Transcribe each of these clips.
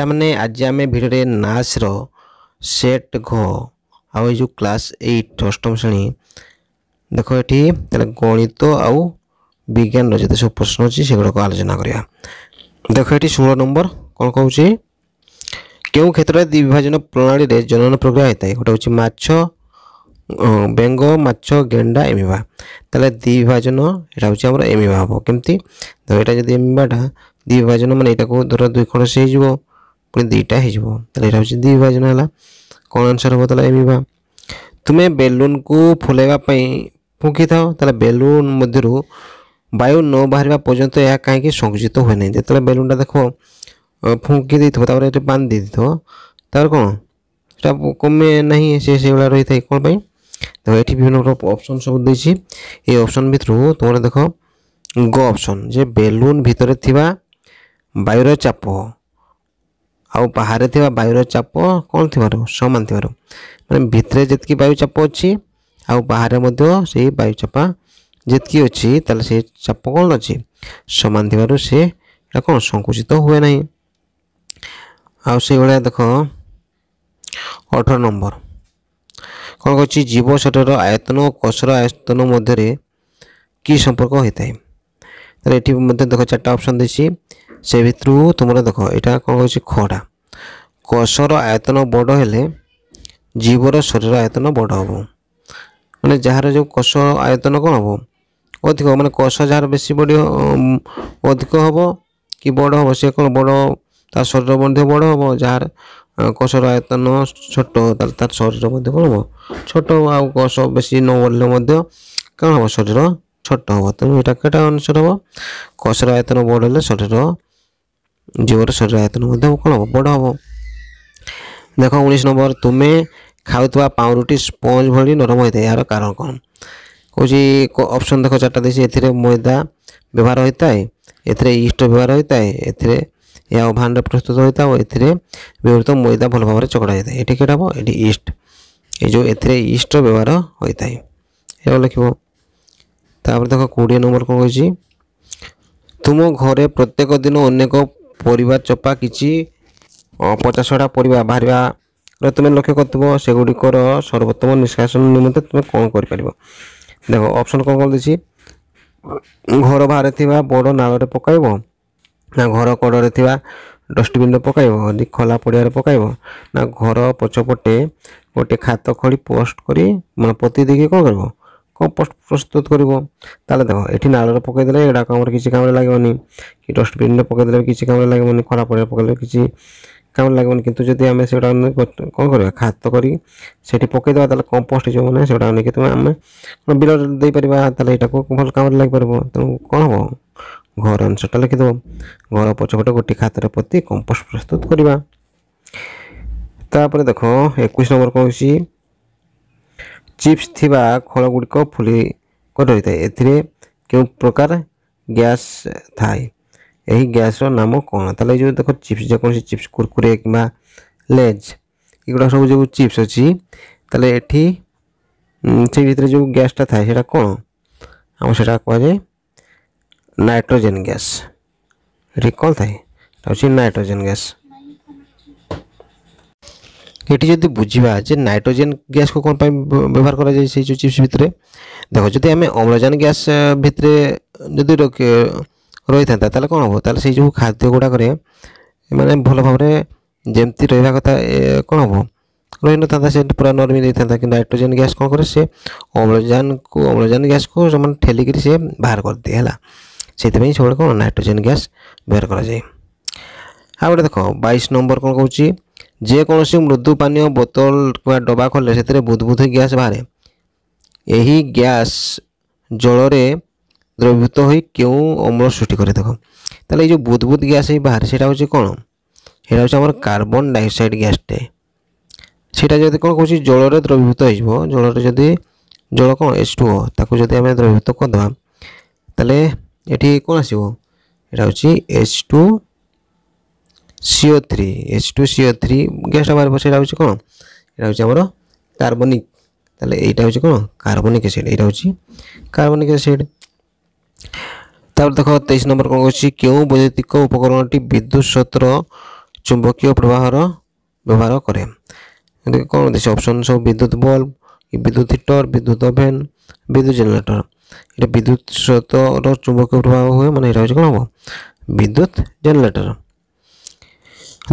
ପିଲାମାନେ ଆଜି ଆମେ ଭିଡ଼ିଓରେ ନାଚ୍ର ସେଟ୍ ଘ ଆଉ ଏଇ ଯେଉଁ କ୍ଲାସ୍ ଏଇଟ୍ ଅଷ୍ଟମ ଶ୍ରେଣୀ ଦେଖ ଏଠି ତାହେଲେ ଗଣିତ ଆଉ ବିଜ୍ଞାନର ଯେତେ ସବୁ ପ୍ରଶ୍ନ ଅଛି ସେଗୁଡ଼ାକ ଆଲୋଚନା କରିବା ଦେଖ ଏଠି ଷୋହଳ ନମ୍ବର କ'ଣ କହୁଛି କେଉଁ କ୍ଷେତ୍ରରେ ଦ୍ୱିବିଭାଜନ ପ୍ରଣାଳୀରେ ଜନନ ପ୍ରକ୍ରିୟା ହୋଇଥାଏ ଗୋଟେ ହେଉଛି ମାଛ ବେଙ୍ଗ ମାଛ ଗେଣ୍ଡା ଏମିବା ତାହେଲେ ଦ୍ୱିବିଭାଜନ ଏଇଟା ହେଉଛି ଆମର ଏମିବା ହେବ କେମିତି ଏଇଟା ଯଦି ଏମିବାଟା ଦ୍ୱିଭାଜନ ମାନେ ଏଇଟାକୁ ଧର ଦୁଇ ଖଣ୍ଡ ହେଇଯିବ ପୁଣି ଦୁଇଟା ହେଇଯିବ ତାହେଲେ ଏଇଟା ହେଉଛି ଦୁଇ ବିଭାଜନ ହେଲା କ'ଣ ଆନ୍ସର୍ ହେବ ତାହେଲେ ଏମିବା ତୁମେ ବେଲୁନ୍କୁ ଫୁଲାଇବା ପାଇଁ ଫୁଙ୍କିଥାଅ ତାହେଲେ ବେଲୁନ୍ ମଧ୍ୟରୁ ବାୟୁ ନ ବାହାରିବା ପର୍ଯ୍ୟନ୍ତ ଏହା କାହିଁକି ସଙ୍କୁଚିତ ହୁଏ ନାହିଁ ଯେତେବେଳେ ବେଲୁନ୍ଟା ଦେଖ ଫୁଙ୍କି ଦେଇଥିବ ତାପରେ ଏଠି ବାନ୍ଧି ଦେଇଥିବ ତାପରେ କ'ଣ ସେଟା କମେ ନାହିଁ ସେ ସେଇଭଳିଆ ରହିଥାଏ କ'ଣ ପାଇଁ ଦେଖ ଏଠି ବିଭିନ୍ନ ପ୍ରକାର ଅପସନ୍ ସବୁ ଦେଇଛି ଏଇ ଅପସନ୍ ଭିତରୁ ତୁମର ଦେଖ ଗ ଅପସନ୍ ଯେ ବେଲୁନ୍ ଭିତରେ ଥିବା ବାୟୁର ଚାପ ଆଉ ବାହାରେ ଥିବା ବାୟୁର ଚାପ କ'ଣ ଥିବାରୁ ସମାନ ଥିବାରୁ ମାନେ ଭିତରେ ଯେତିକି ବାୟୁ ଚାପ ଅଛି ଆଉ ବାହାରେ ମଧ୍ୟ ସେଇ ବାୟୁ ଚାପ ଯେତିକି ଅଛି ତାହେଲେ ସେ ଚାପ କ'ଣ ଅଛି ସମାନ ଥିବାରୁ ସେ ଏଇଟା କ'ଣ ସଙ୍କୁଚିତ ହୁଏ ନାହିଁ ଆଉ ସେଇଭଳିଆ ଦେଖ ଅଠର ନମ୍ବର କ'ଣ କହୁଛି ଜୀବ ଶରୀରର ଆୟତନ ଓ କୋଷର ଆୟତନ ମଧ୍ୟରେ କି ସମ୍ପର୍କ ହୋଇଥାଏ তাহলে এটি মধ্যে দেখো চারটা অপশন দিয়েছি সে ভিতরু তোমরা দেখো এটা কোন হচ্ছে খরা କୋଷର ଆୟତନ ବଡ଼ ହେଲେ ଜୀବର ଶରୀର ଆୟତନ ବଡ଼ ହେବ ମାନେ ଯାହାର ଯେଉଁ କୋଷ ଆୟତନ କ'ଣ ହେବ ଅଧିକ ମାନେ କୋଷ ଯାହାର ବେଶୀ ବଡ଼ ଅଧିକ ହେବ କି ବଡ଼ ହେବ ସେ କ'ଣ ବଡ଼ ତା ଶରୀର ମଧ୍ୟ ବଡ଼ ହେବ ଯାହାର କୋଷର ଆୟତନ ଛୋଟ ତାହେଲେ ତାର ଶରୀର ମଧ୍ୟ କ'ଣ ହେବ ଛୋଟ ଆଉ କୋଷ ବେଶୀ ନ ବଢ଼ିଲେ ମଧ୍ୟ କ'ଣ ହେବ ଶରୀର ଛୋଟ ହେବ ତେଣୁ ଏଇଟା କେଟା ଅନୁସାର ହେବ କୋଷର ଆୟତନ ବଡ଼ ହେଲେ ଶରୀର ଜୀବର ଶରୀର ଆୟତନ ମଧ୍ୟ କ'ଣ ହେବ ବଡ଼ ହେବ ଦେଖ ଉଣେଇଶ ନମ୍ବର ତୁମେ ଖାଉଥିବା ପାଉଁରୁଟି ସ୍ପଞ୍ଜ ଭଳି ନରମ ହୋଇଥାଏ ଏହାର କାରଣ କ'ଣ କହୁଛି ଅପସନ୍ ଦେଖ ଚାରିଟା ଦେଇଛି ଏଥିରେ ମଇଦା ବ୍ୟବହାର ହୋଇଥାଏ ଏଥିରେ ଇଷ୍ଟ ବ୍ୟବହାର ହୋଇଥାଏ ଏଥିରେ ଏହା ଓଭାନରେ ପ୍ରସ୍ତୁତ ହୋଇଥାଏ ଓ ଏଥିରେ ବ୍ୟବହୃତ ମଇଦା ଭଲ ଭାବରେ ଚକଡ଼ା ଯାଇଥାଏ ଏଠି କେଉଁଟା ହେବ ଏଠି ଇଷ୍ଟ ଏ ଯେଉଁ ଏଥିରେ ଇଷ୍ଟ ବ୍ୟବହାର ହୋଇଥାଏ ଏହା ଲେଖିବ ତାପରେ ଦେଖ କୋଡ଼ିଏ ନମ୍ବର କ'ଣ କହିଛି ତୁମ ଘରେ ପ୍ରତ୍ୟେକ ଦିନ ଅନେକ ପରିବା ଚୋପା କିଛି ପଚାଶଟା ପରିବା ବାହାରିବାର ତୁମେ ଲକ୍ଷ୍ୟ କରିଥିବ ସେଗୁଡ଼ିକର ସର୍ବୋତ୍ତମ ନିଷ୍କାସନ ନିମନ୍ତେ ତୁମେ କ'ଣ କରିପାରିବ ଦେଖ ଅପସନ୍ କ'ଣ କରିଦେଇଛି ଘର ବାହାରେ ଥିବା ବଡ଼ ନାଳରେ ପକାଇବ ନା ଘର କଡ଼ରେ ଥିବା ଡଷ୍ଟବିନ୍ରେ ପକାଇବ ଖୋଲା ପଡ଼ିଆରେ ପକାଇବ ନା ଘର ପଛପଟେ ଗୋଟେ ଖାତ ଖୋଳି ପୋଷ୍ଟ କରି ମାନେ ପୋତି ଦେଇକି କ'ଣ କରିବ କମ୍ପୋଷ୍ଟ ପ୍ରସ୍ତୁତ କରିବ ତାହେଲେ ଦେଖ ଏଠି ନାଳରେ ପକାଇଦେଲେ ଏଗୁଡ଼ାକ ଆମର କିଛି କାମରେ ଲାଗିବନି କି ଡଷ୍ଟବିନ୍ରେ ପକାଇଦେଲେ କିଛି କାମରେ ଲାଗିବନି ଖରା ପଡ଼ିଆରେ ପକାଇଲେ କିଛି କାମରେ ଲାଗିବନି କିନ୍ତୁ ଯଦି ଆମେ ସେଗୁଡ଼ା କ'ଣ କରିବା ଖାତ କରି ସେଠି ପକାଇଦେବା ତାହେଲେ କମ୍ପୋଷ୍ଟ ଯେଉଁମାନେ ସେଗୁଡ଼ା ନେଇକି ତୁମେ ଆମେ କ'ଣ ବିଲ ଦେଇପାରିବା ତାହେଲେ ଏଇଟାକୁ ଭଲ କାମରେ ଲାଗିପାରିବ ତେଣୁ କ'ଣ ହେବ ଘର ଅନୁସାରଟା ଲେଖିଦେବ ଘର ପଛପଟେ ଗୋଟିଏ ଖାତରେ ପ୍ରତି କମ୍ପୋଷ୍ଟ ପ୍ରସ୍ତୁତ କରିବା ତାପରେ ଦେଖ ଏକୋଇଶ ନମ୍ବର କ'ଣ ହେଉଛି ଚିପ୍ସ ଥିବା ଖୋଳ ଗୁଡ଼ିକ ଫୁଲି କରି ରହିଥାଏ ଏଥିରେ କେଉଁ ପ୍ରକାର ଗ୍ୟାସ୍ ଥାଏ ଏହି ଗ୍ୟାସ୍ର ନାମ କ'ଣ ତାହେଲେ ଯେଉଁ ଦେଖ ଚିପ୍ସ ଯେକୌଣସି ଚିପ୍ସ କୁରକୁରେ କିମ୍ବା ଲେଜ୍ ଏଗୁଡ଼ା ସବୁ ଯେଉଁ ଚିପ୍ସ ଅଛି ତାହେଲେ ଏଠି ସେ ଭିତରେ ଯେଉଁ ଗ୍ୟାସ୍ଟା ଥାଏ ସେଇଟା କ'ଣ ଆମ ସେଇଟା କୁହାଯାଏ ନାଇଟ୍ରୋଜେନ୍ ଗ୍ୟାସ୍ ଏଠି କ'ଣ ଥାଏ এটা হচ্ছে নাইট্রোজেন গ্যাস এটি যদি বুঝবা যে নাইট্রোজেন গ্যাসকে কোন পাই ব্যবহার করা যায় সেই চিপস ভিতরে দেখো যদি আমি অম্লজান গ্যাস ভিতরে যদি ରହିଥାନ୍ତା ତାହେଲେ କ'ଣ ହେବ ତାହେଲେ ସେଇ ଯେଉଁ ଖାଦ୍ୟ ଗୁଡ଼ାକରେ ମାନେ ଭଲ ଭାବରେ ଯେମିତି ରହିବା କଥା କ'ଣ ହେବ ରହିନଥାନ୍ତା ସେ ପୁରା ନର୍ମି ରହିଥାନ୍ତା କିନ୍ତୁ ନାଇଟ୍ରୋଜେନ୍ ଗ୍ୟାସ୍ କ'ଣ କରେ ସେ ଅମ୍ଳଜାନକୁ ଅମ୍ଳଜାନ ଗ୍ୟାସ୍କୁ ସେମାନେ ଠେଲିକିରି ସେ ବାହାର କରିଦିଏ ହେଲା ସେଥିପାଇଁ ସବୁବେଳେ କ'ଣ ନାଇଟ୍ରୋଜେନ୍ ଗ୍ୟାସ୍ ବ୍ୟବହାର କରାଯାଏ ଆଉ ଗୋଟେ ଦେଖ ବାଇଶ ନମ୍ବର କ'ଣ କହୁଛି ଯେକୌଣସି ମୃଦୁ ପାନୀୟ ବୋତଲ କିମ୍ବା ଡବା ଖୋଲିଲେ ସେଥିରେ ବୁଦ୍ବୁଦ୍ ଗ୍ୟାସ୍ ବାହାରେ ଏହି ଗ୍ୟାସ୍ ଜଳରେ দ্রবীভূত হয়ে কেউ অম্ল সৃষ্টি করে দেখো তাহলে এই যে বুদবুদ গ্যাস এই বাহারে সেটা হচ্ছে কোন সেটা হচ্ছে আমার কার্বন ডাইঅক্সাইড গ্যাসটে সেটা যদি কোনো কিছু জলরে দ্রবীভূত হয়ে জলরে যদি জল কোন এস টু তাকে যদি আমি দ্রবীভূত করদেবা তাহলে এটি কোন আসব এটা হচ্ছে S two C O three S two C O three গ্যাসটা বাহার সেটা হচ্ছে কোন এটা হচ্ছে আমার কার্বনিক তাহলে এইটা হচ্ছে কোন কার্বনিক অ্যাসিড এটা হচ্ছে কার্বনিক অ্যাসিড তারপরে দেখো তেইশ নম্বর কোন করছি কেউ বৈদ্যুতিক উপকরণটি বিদ্যুৎ সত্র চুম্বকীয় প্রবাহর ব্যবহার করে কোন দিয়েছে অপশন সব বিদ্যুৎ বল্ব বিদ্যুৎ হিটর বিদ্যুৎ ওভেন বিদ্যুৎ জেনারেটর এটা বিদ্যুৎ সত্র চুম্বকীয় প্রবাহ হয়ে মানে এটা হচ্ছে কোন হব বিদ্যুৎ জেনারেটর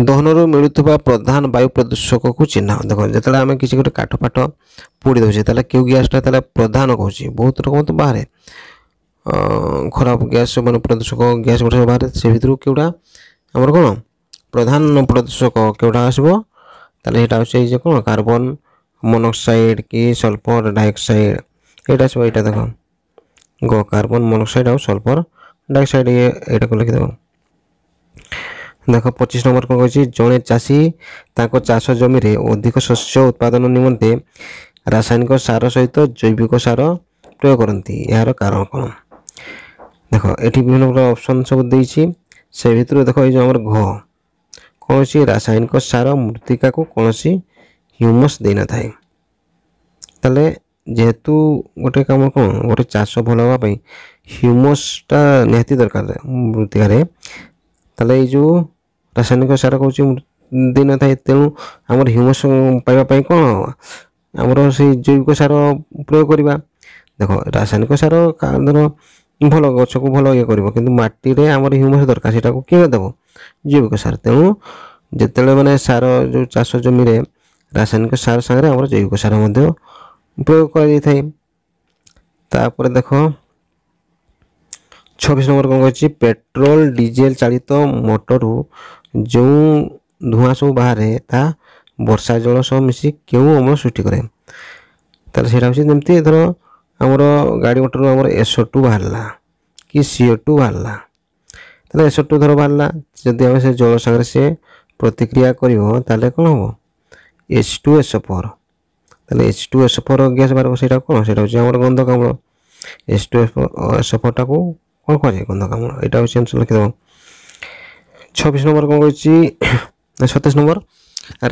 ଦହନରୁ ମିଳୁଥିବା প্রধান বায়ু ପ୍ରଦୂଷକକୁ চিহ্ন দেখো ଯେତେବେଳେ আমি କିଛି ଗୋଟେ କାଠ ଫାଠ ପୋଡ଼ି ଦେଉଛେ ତାହେଲେ କେଉଁ ଗ୍ୟାସ୍ଟା ତାହେଲେ ପ୍ରଧାନ କହୁଛି ବହୁତ ରକମ ତ ବାହାରେ ଖରାପ ଗ୍ୟାସ୍ ମାନେ ପ୍ରଦୂଷକ ଗ୍ୟାସ୍ ଗୋଟେ ବାହାରେ ସେ ଭିତରୁ କେଉଁଟା ଆମର କ'ଣ ପ୍ରଧାନ ପ୍ରଦୂଷକ କେଉଁଟା ଆସିବ ତାହେଲେ ସେଇଟା ହେଉଛି ଏଇ ଯେ କ'ଣ କାର୍ବନ ମନୋକ୍ସାଇଡ଼ କି ସଲଫର ଡାଇଅକ୍ସାଇଡ଼ ଏଇଟା ଆସିବ ଏଇଟା ଦେଖ କାର୍ବନ ମନୋକ୍ସାଇଡ଼ ଆଉ ସଲଫର ଡାଇଅକ୍ସାଇଡ଼ ଇଏ ଏଇଟାକୁ ଲେଖିଦେବ ଦେଖ ପଚିଶ ନମ୍ବର କ'ଣ କହିଛି ଜଣେ ଚାଷୀ ତାଙ୍କ ଚାଷ ଜମିରେ ଅଧିକ ଶସ୍ୟ ଉତ୍ପାଦନ ନିମନ୍ତେ ରାସାୟନିକ ସାର ସହିତ ଜୈବିକ ସାର ପ୍ରୟୋଗ କରନ୍ତି ଏହାର କାରଣ କ'ଣ দেখ এটি বিভিন্ন প্রকার অপসন সব দিয়েছি সে ভিতরে দেখ এই যে আমার ঘ কোণী রাসায়নিক সার মৃত্তিকাকে কোণী হ্যুমস দিয়ে না থাকে তাহলে যেহেতু গোটে কাম কোণ গোটে চাষ ভাল হওয়া হ্যুমসটা নিহতি দরকার মৃত্তিকার তাহলে এই যে রাসায়নিক সার কৌছি দিয়ে না থাকে তেমন আমার হ্যুমস পাইবা কোণ ଆମର ସେଇ ଜୈବିକ ସାର ପ୍ରୟୋଗ କରିବା ଦେଖ ରାସାୟନିକ ସାର ଧର ଭଲ ଗଛକୁ ଭଲ ଇଏ କରିବ କିନ୍ତୁ ମାଟିରେ ଆମର ହ୍ୟୁମସ୍ ଦରକାର ସେଟାକୁ କିଏ ଦେବ ଜୈବିକ ସାର ତେଣୁ ଯେତେବେଳେ ମାନେ ସାର ଯେଉଁ ଚାଷ ଜମିରେ ରାସାୟନିକ ସାର ସାଙ୍ଗରେ ଆମର ଜୈବିକ ସାର ମଧ୍ୟ ପ୍ରୟୋଗ କରାଯାଇଥାଏ ତାପରେ ଦେଖ ଛବିଶ ନମ୍ବର କ'ଣ କହିଛି ପେଟ୍ରୋଲ ଡିଜେଲ ଚାଳିତ ମଟରରୁ ଯେଉଁ ଧୂଆଁ ସବୁ ବାହାରେ ତାହା ବର୍ଷା ଜଳ ସହ ମିଶି କେଉଁ ଅମ୍ଳ ସୃଷ୍ଟି କରେ ତାହେଲେ ସେଇଟା ହେଉଛି ଯେମିତି ଧର ଆମର ଗାଡ଼ି ମଟରରୁ ଆମର ଏସଓ ଟୁ ବାହାରିଲା କି ସିଓ ଟୁ ବାହାରିଲା ତାହେଲେ ଏସଓ ଟୁ ଧର ବାହାରିଲା ଯଦି ଆମେ ସେ ଜଳ ସାଙ୍ଗରେ ସେ ପ୍ରତିକ୍ରିୟା କରିବ ତାହେଲେ କ'ଣ ହେବ ଏଚ୍ ଟୁ ଏସଓ ଫୋର୍ ତାହେଲେ H two S O four gas ବାହାରିବ ସେଇଟା କ'ଣ ସେଇଟା ହେଉଛି ଆମର ଗନ୍ଧକାମଳ ଏଚ୍ ଟୁ ଏସଓ ଫୋର୍ଟାକୁ କ'ଣ କୁହାଯାଏ ଗନ୍ଧକାମଳ ଏଇଟା ହେଉଛି ଏମିତି ଲେଖିଦେବ ଛବିଶ ନମ୍ବର କ'ଣ କହିଛି ସତେଇଶ ନମ୍ବର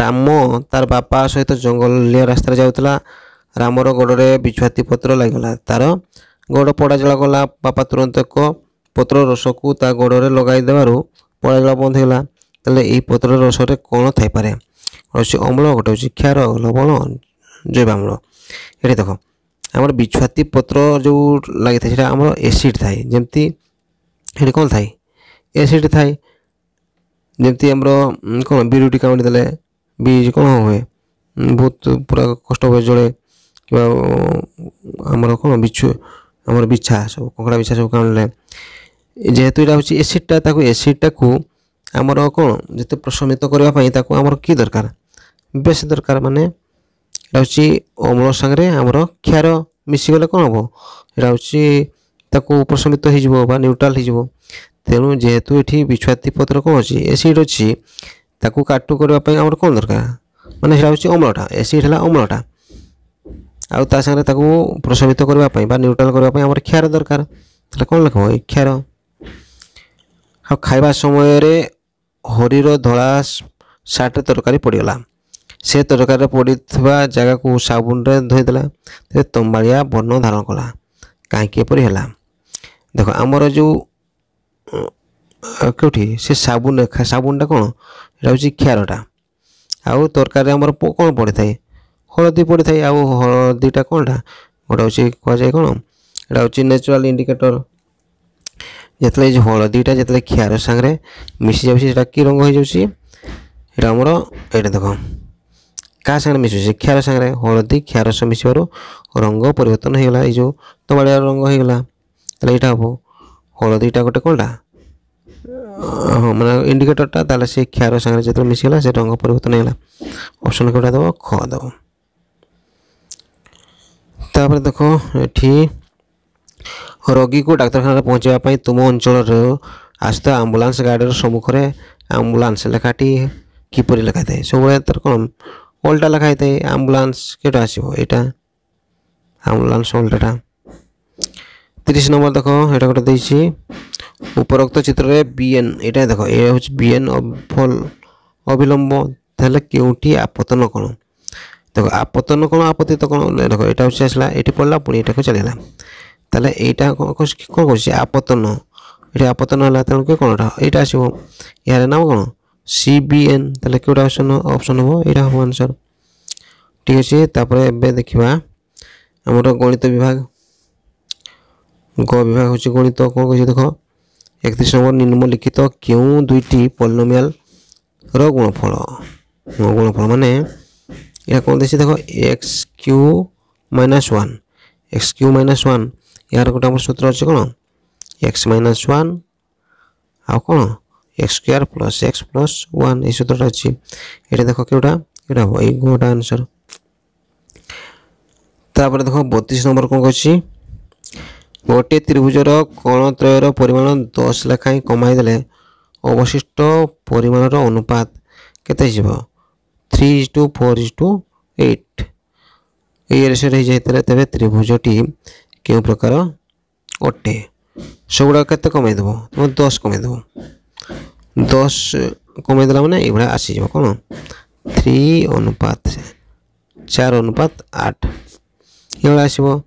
ରାମ ତାର ବାପା ସହିତ ଜଙ୍ଗଲିଆ ରାସ୍ତାରେ ଯାଉଥିଲା ରାମର ଗୋଡ଼ରେ ବିଛୁଆତି ପତ୍ର ଲାଗିଗଲା ତା'ର ଗୋଡ଼ ପୋଡ଼ାଜଳ ଗଲା ବାପା ତୁରନ୍ତ ଏକ ପତ୍ର ରସକୁ ତା ଗୋଡ଼ରେ ଲଗାଇ ଦେବାରୁ ପୋଡ଼ାଜଳ ବନ୍ଦ ହେଇଗଲା ତାହେଲେ ଏହି ପତ୍ର ରସରେ କ'ଣ ଥାଇପାରେ ରହୁଛି ଅମ୍ଳ ଗୋଟେ ହେଉଛି କ୍ଷାର ଲବଣ ଜୈବାମ୍ଳ ଏଠି ଦେଖ ଆମର ବିଛୁଆତି ପତ୍ର ଯେଉଁ ଲାଗିଥାଏ ସେଇଟା ଆମର ଏସିଡ଼୍ ଥାଏ ଯେମିତି ସେଠି କ'ଣ ଥାଏ ଏସିଡ଼୍ ଥାଏ ଯେମିତି ଆମର କ'ଣ ବିରୁଟି କାମୁଡ଼ି ଦେଲେ ବି କ'ଣ ହୁଏ ବହୁତ ପୁରା କଷ୍ଟ ହୁଏ ଜଳେ କିମ୍ବା ଆମର କ'ଣ ବିଛୁ ଆମର ବିଛା ସବୁ କଙ୍କଡ଼ା ବିଛା ସବୁ କାମୁଡ଼ିଲା ଯେହେତୁ ଏଇଟା ହେଉଛି ଏସିଡ଼୍ଟା ତାକୁ ଏସିଡ଼୍ଟାକୁ ଆମର କ'ଣ ଯେତେ ପ୍ରଶମିତ କରିବା ପାଇଁ ତାକୁ ଆମର କି ଦରକାର ବେଶୀ ଦରକାର ମାନେ ଏଇଟା ହେଉଛି ଅମ୍ଳ ସାଙ୍ଗରେ ଆମର କ୍ଷାର ମିଶିଗଲେ କ'ଣ ହେବ ଏଇଟା ହେଉଛି ତାକୁ ପ୍ରଶମିତ ହେଇଯିବ ବା ନ୍ୟୁଟ୍ରାଲ୍ ହେଇଯିବ ତେଣୁ ଯେହେତୁ ଏଠି ବିଛୁଆତି ପତ୍ର କ'ଣ ଅଛି ଏସିଡ଼୍ ଅଛି ତାକୁ କାଟୁ କରିବା ପାଇଁ ଆମର କ'ଣ ଦରକାର ମାନେ ସେଇଟା ହେଉଛି ଅମ୍ଳଟା ଏସିଡ଼୍ ହେଲା ଅମ୍ଳଟା ଆଉ ତା ସାଙ୍ଗରେ ତାକୁ ପ୍ରଶମିତ କରିବା ପାଇଁ ବା ନ୍ୟୁଟ୍ରାଲ୍ କରିବା ପାଇଁ ଆମର କ୍ଷାର ଦରକାର ତାହେଲେ କ'ଣ ଲେଖ ଏଇ କ୍ଷାର ଆଉ ଖାଇବା ସମୟରେ ହରିର ଧଳା ସାର୍ଟରେ ତରକାରୀ ପଡ଼ିଗଲା ସେ ତରକାରୀରେ ପଡ଼ିଥିବା ଜାଗାକୁ ସାବୁନରେ ଧୋଇଦେଲା ତମ୍ବାଳିଆ ବର୍ଣ୍ଣ ଧାରଣ କଲା କାହିଁକି ଏପରି ହେଲା ଦେଖ ଆମର ଯେଉଁ କେଉଁଠି ସେ ସାବୁନ ସାବୁନଟା କ'ଣ ଏଇଟା ହେଉଛି କ୍ଷାରଟା ଆଉ ତରକାରୀରେ ଆମର କ'ଣ ପଡ଼ିଥାଏ ହଳଦୀ ପଡ଼ିଥାଏ ଆଉ ହଳଦୀଟା କ'ଣଟା ଗୋଟେ ହେଉଛି କୁହାଯାଏ କ'ଣ ଏଇଟା ହେଉଛି ନ୍ୟାଚୁରାଲ୍ ଇଣ୍ଡିକେଟର୍ ଯେତେବେଳେ ଯେ ହଳଦୀଟା ଯେତେବେଳେ କ୍ଷାର ସାଙ୍ଗରେ ମିଶିଯାଉଛି ସେଇଟା କି ରଙ୍ଗ ହୋଇଯାଉଛି ଏଇଟା ଆମର ଏଇଟା ଦେଖ କାହା ସାଙ୍ଗରେ ମିଶୁଛି କ୍ଷାର ସାଙ୍ଗରେ ହଳଦୀ କ୍ଷାର ସହ ମିଶିବାରୁ ରଙ୍ଗ ପରିବର୍ତ୍ତନ ହୋଇଗଲା ଏଇ ଯେଉଁ ତମାଳିଆ ରଙ୍ଗ ହୋଇଗଲା ତାହେଲେ ଏଇଟା ହେବ ହଳଦୀଟା ଗୋଟେ କ'ଣଟା ହଁ ମାନେ ଇଣ୍ଡିକେଟରଟା ତାହେଲେ ସେ କ୍ଷାର ସାଙ୍ଗରେ ଯେତେବେଳେ ମିଶିଗଲା ସେ ରଙ୍ଗ ପରିବର୍ତ୍ତନ ହେଇଗଲା ଅପସନ୍ କେଉଁଟା ଦେବ ଖ ଦେବ ତାପରେ ଦେଖ ଏଠି ରୋଗୀକୁ ଡାକ୍ତରଖାନାରେ ପହଞ୍ଚାଇବା ପାଇଁ ତୁମ ଅଞ୍ଚଳର ଆସୁଥିବା ଆମ୍ବୁଲାନ୍ସ ଗାଡ଼ିର ସମ୍ମୁଖରେ ଆମ୍ବୁଲାନ୍ସ ଲେଖାଟି କିପରି ଲେଖାଥାଏ ସବୁବେଳେ ତାର କ'ଣ ଓଲଟା ଲେଖା ହେଇଥାଏ ଆମ୍ବୁଲାନ୍ସ କେଉଁଟା ଆସିବ ଏଇଟା ଆମ୍ବୁଲାନ୍ସ ଓଲଟାଟା ତିରିଶ ନମ୍ବର ଦେଖ ଏଇଟା ଗୋଟେ ଦେଇଛି ଉପରୋକ୍ତ ଚିତ୍ରରେ ବିଏନ୍ ଏଇଟା ଦେଖ ଏ ହେଉଛି ବିଏନ୍ ଅଭିଲମ୍ବ ତାହେଲେ କେଉଁଠି ଆପତନ କ'ଣ দেখো আপত্তন কোনো আপত্তি তো কোনো দেখো এটা হচ্ছে আসলা এটি পড়লাম পুরো এটাকে চলে এলাম তাহলে এইটা কোন করছি আপত্তন এটা আপত্তন হলে তেমন কি কোনটা এইটা আসব ইয়ার নাম কোন সিবিএন তাহলে কেউটা অপশন অপশন হব এটা হব আনসার ঠিক আছে তারপরে এবে দেখিবা ଆମର ଗଣିତ ବିଭାଗ ଗ ବିଭାଗ ହେଉଛି ଗଣିତ କ'ଣ କହିଛି ଦେଖ ଏକତିରିଶ ନମ୍ବର ନିମ୍ନଲିଖିତ କେଉଁ ଦୁଇଟି ପଲିନୋମିଆଲର ଗୁଣଫଳ গুণফল মানে এটা কোন দিচ্ছি দেখো X cube minus one X cube minus one ଏହାର ଗୋଟେ ଆମର ସୂତ୍ର ଅଛି କ'ଣ ଏକ୍ସ ମାଇନସ୍ ୱାନ୍ ଆଉ କ'ଣ X square plus X plus one ଏଇ ସୂତ୍ରଟା ଅଛି ଏଇଟା ଦେଖ କେଉଁଟା ଏଇଟା ହେବ ଏଇ ଗୋଟା ଆନ୍ସର୍ ତାପରେ ଦେଖ ବତିଶ ନମ୍ବର କ'ଣ କହିଛି ଗୋଟିଏ ତ୍ରିଭୁଜର କୋଣତ୍ରୟର ପରିମାଣ ଦଶ ଲେଖାଏଁ କମାଇଦେଲେ ଅବଶିଷ୍ଟ ପରିମାଣର ଅନୁପାତ କେତେ ହେଇଯିବ three is to four is to eight ये रेसियो रही जाइए तेज त्रिभुजटी के प्रकार अटे सबुड़ा के कमेदेव तुम दस कमेदेव दस कमेदे मैंने ये आसीज कौन थ्री अनुपात चार अनुपात आठ ये आसो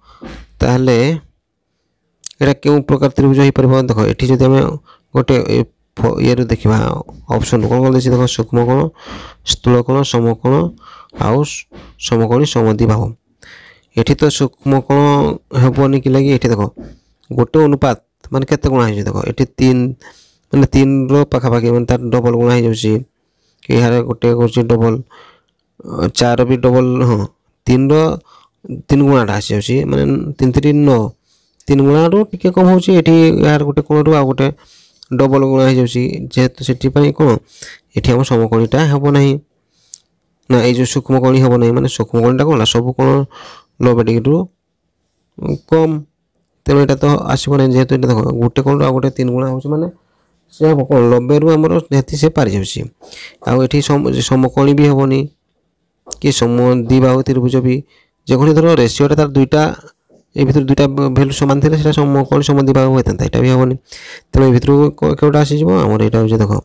ताल यहाँ के प्रकार त्रिभुज हो पार देख ये गोटे ଇଏରୁ ଦେଖିବା ଅପସନ୍ କ'ଣ କ'ଣ ଦେଇଛି ଦେଖ ସୂକ୍ଷ୍ମକୋଣ ସ୍ଥୂଳକୋଣ ସମକୋଣ ଆଉ ସମକୋଣୀ ସମଦ୍ୱିବାହୁ ଏଠି ତ ସୂକ୍ଷ୍ମକୋଣ ହେବନି କି ଲାଗି ଏଠି ଦେଖ ଗୋଟେ ଅନୁପାତ ମାନେ କେତେ ଗୁଣା ହେଇଛି ଦେଖ ଏଠି ତିନି ମାନେ ତିନିର ପାଖାପାଖି ମାନେ ତାର ଡବଲ୍ ଗୁଣା ହେଇଯାଉଛି ଏହାର ଗୋଟେ କରୁଛି ଡବଲ୍ ଚାର ବି ଡବଲ୍ ହଁ ତିନିର ତିନି ଗୁଣାଟା ଆସିଯାଉଛି ମାନେ ତିନି ତିନି ନଅ ତିନି ଗୁଣାରୁ ଟିକେ କମ୍ ହେଉଛି ଏଠି ଏହାର ଗୋଟେ କୋଣରୁ ଆଉ ଗୋଟେ ଡବଲ୍ ଗୁଣ ହୋଇଯାଉଛି ଯେହେତୁ ସେଥିପାଇଁ କ'ଣ ଏଠି ଆମ ସମକୋଣୀଟା ହେବ ନାହିଁ ନା ଏଇ ଯେଉଁ ସୂକ୍ଷ୍ମକୋଣୀ ହେବ ନାହିଁ ମାନେ ସୂକ୍ଷ୍ମକୋଣୀଟା କ'ଣ ହେଲା ସବୁ କୋଣ ନବେ ଡିଗ୍ରୀରୁ କମ୍ ତେଣୁ ଏଇଟା ତ ଆସିବ ନାହିଁ ଯେହେତୁ ଏଇଟା ଦେଖ ଗୋଟେ କୋଣରୁ ଆଉ ଗୋଟେ ତିନି ଗୁଣା ହେଉଛି ମାନେ ସେ ହେବ କ'ଣ ନବେରୁ ଆମର ନିହାତି ସେ ପାରିଯାଉଛି ଆଉ ଏଠି ସମକୋଣୀ ବି ହେବନି କି ସମ ଦ୍ୱିବାହୁ ତ୍ରିଭୁଜ ବି ଯେକୌଣସି ଧର ରେସିଓଟା ତା'ର ଦୁଇଟା এই ভিতরে দুইটা ভ্যালু সমান থাকলে সেটা সমকোণ সমদ্বিবাহু হয়ে থাকে এটা বি হবনি তাহলে এই ভিতরে কেউটা যাব আমার এটা হচ্ছে দেখো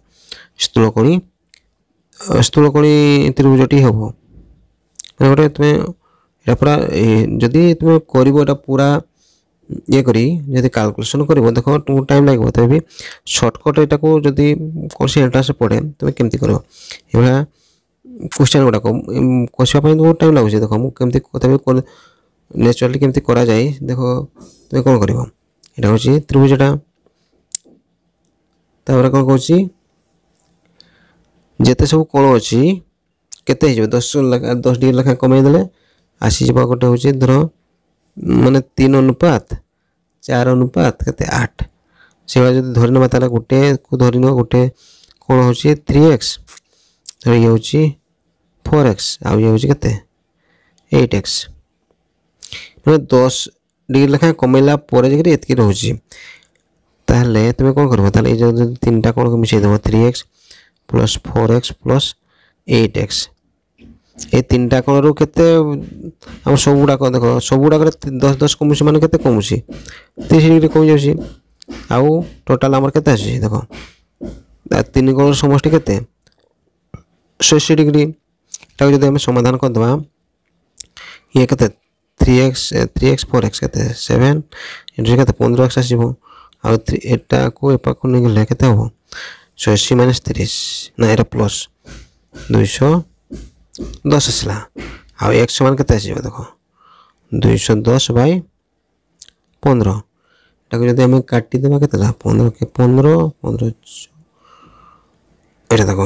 স্থূলকণী স্থূলকণী ত্রিভুজটি হব মানে ওটা তুমি এটা পুরা যদি তুমি করব এটা পুরা ইয়ে করি যদি ক্যালকুলেশন করব দেখো টাইম লাগবে তবে বি সর্টকট এটাকে যদি কোর্স এন্ট্রান্সে পড়ে তুমি কেমতি করব এভাবে কোশ্চেন গুড়াক কষিবা টাইম লাগুছে দেখো মু কেমতি তথাপি ন্যাচুরালি কেমতি করা যায় দেখো তুমি কোন করিব এটা হচ্ছে ত্রিভুজটা তারপরে কোন করছি যেতে সব কোণ অছি কেতে হয়ে যাবে দশ লেখা দশ ডিগ্রি লেখা কমাই দেলে আসি যাব গোটে হচ্ছে ধর মানে তিন অনুপাত চার অনুপাত কেতে আট সেভাবে যদি ধরে নেবা তাহলে গোটে ধরে নেব গোটে কোণ হচ্ছে থ্রি এক্স ধর ইয়ে হচ্ছে ফোর এক্স আউ ইয়ে হচ্ছে কেতে এইট এক্স ମାନେ ଦଶ ଡିଗ୍ରୀ ଲେଖାଏଁ କମେଇଲା ପରେ ଯାଇକିରି ଏତିକି ରହୁଛି ତାହେଲେ ତୁମେ କ'ଣ କରିବ ତାହେଲେ ଏଇ ଯେଉଁ ତିନିଟା କ'ଣ ମିଶାଇ ଦେବ three X plus four X plus eight X এই তিনটা কোণরু কেতে আমার সবুগুড়াক দেখ সবুগুড়াকরে দশ দশ কমুছি মানে কেতে কমুছি তিরিশ ডিগ্রি কমি যাচ্ছি আউ টোটাল আমার কেতে আসুছি দেখ তিন কোণর সমষ্টি কেতে ষষ্ঠী ডিগ্রি এটাকে যদি আমি সমাধান করে দেবা ইয়ে কেতে three X three X four X କେତେ ସେଭେନ୍ ଏଠି କେତେ ପନ୍ଦର ଏକ୍ସ ଆସିବ ଆଉ ଏଟାକୁ ଏପାଖକୁ ନେଇକି ଗଲେ କେତେ ହେବ ଶହେଅଶୀ ମାଇନସ୍ ତିରିଶ ନା ଏଇଟା ପ୍ଲସ୍ ଦୁଇଶହ ଦଶ ଆସିଲା ଆଉ ଏକ୍ସ ସମାନ କେତେ ଆସିଯିବ ଦେଖ ଦୁଇଶହ ଦଶ ବାଇ ପନ୍ଦର ଏଟାକୁ ଯଦି ଆମେ କାଟିଦେବା କେତେ ହେଲା ପନ୍ଦର ପନ୍ଦର ପନ୍ଦର ଏଇଟା ଦେଖ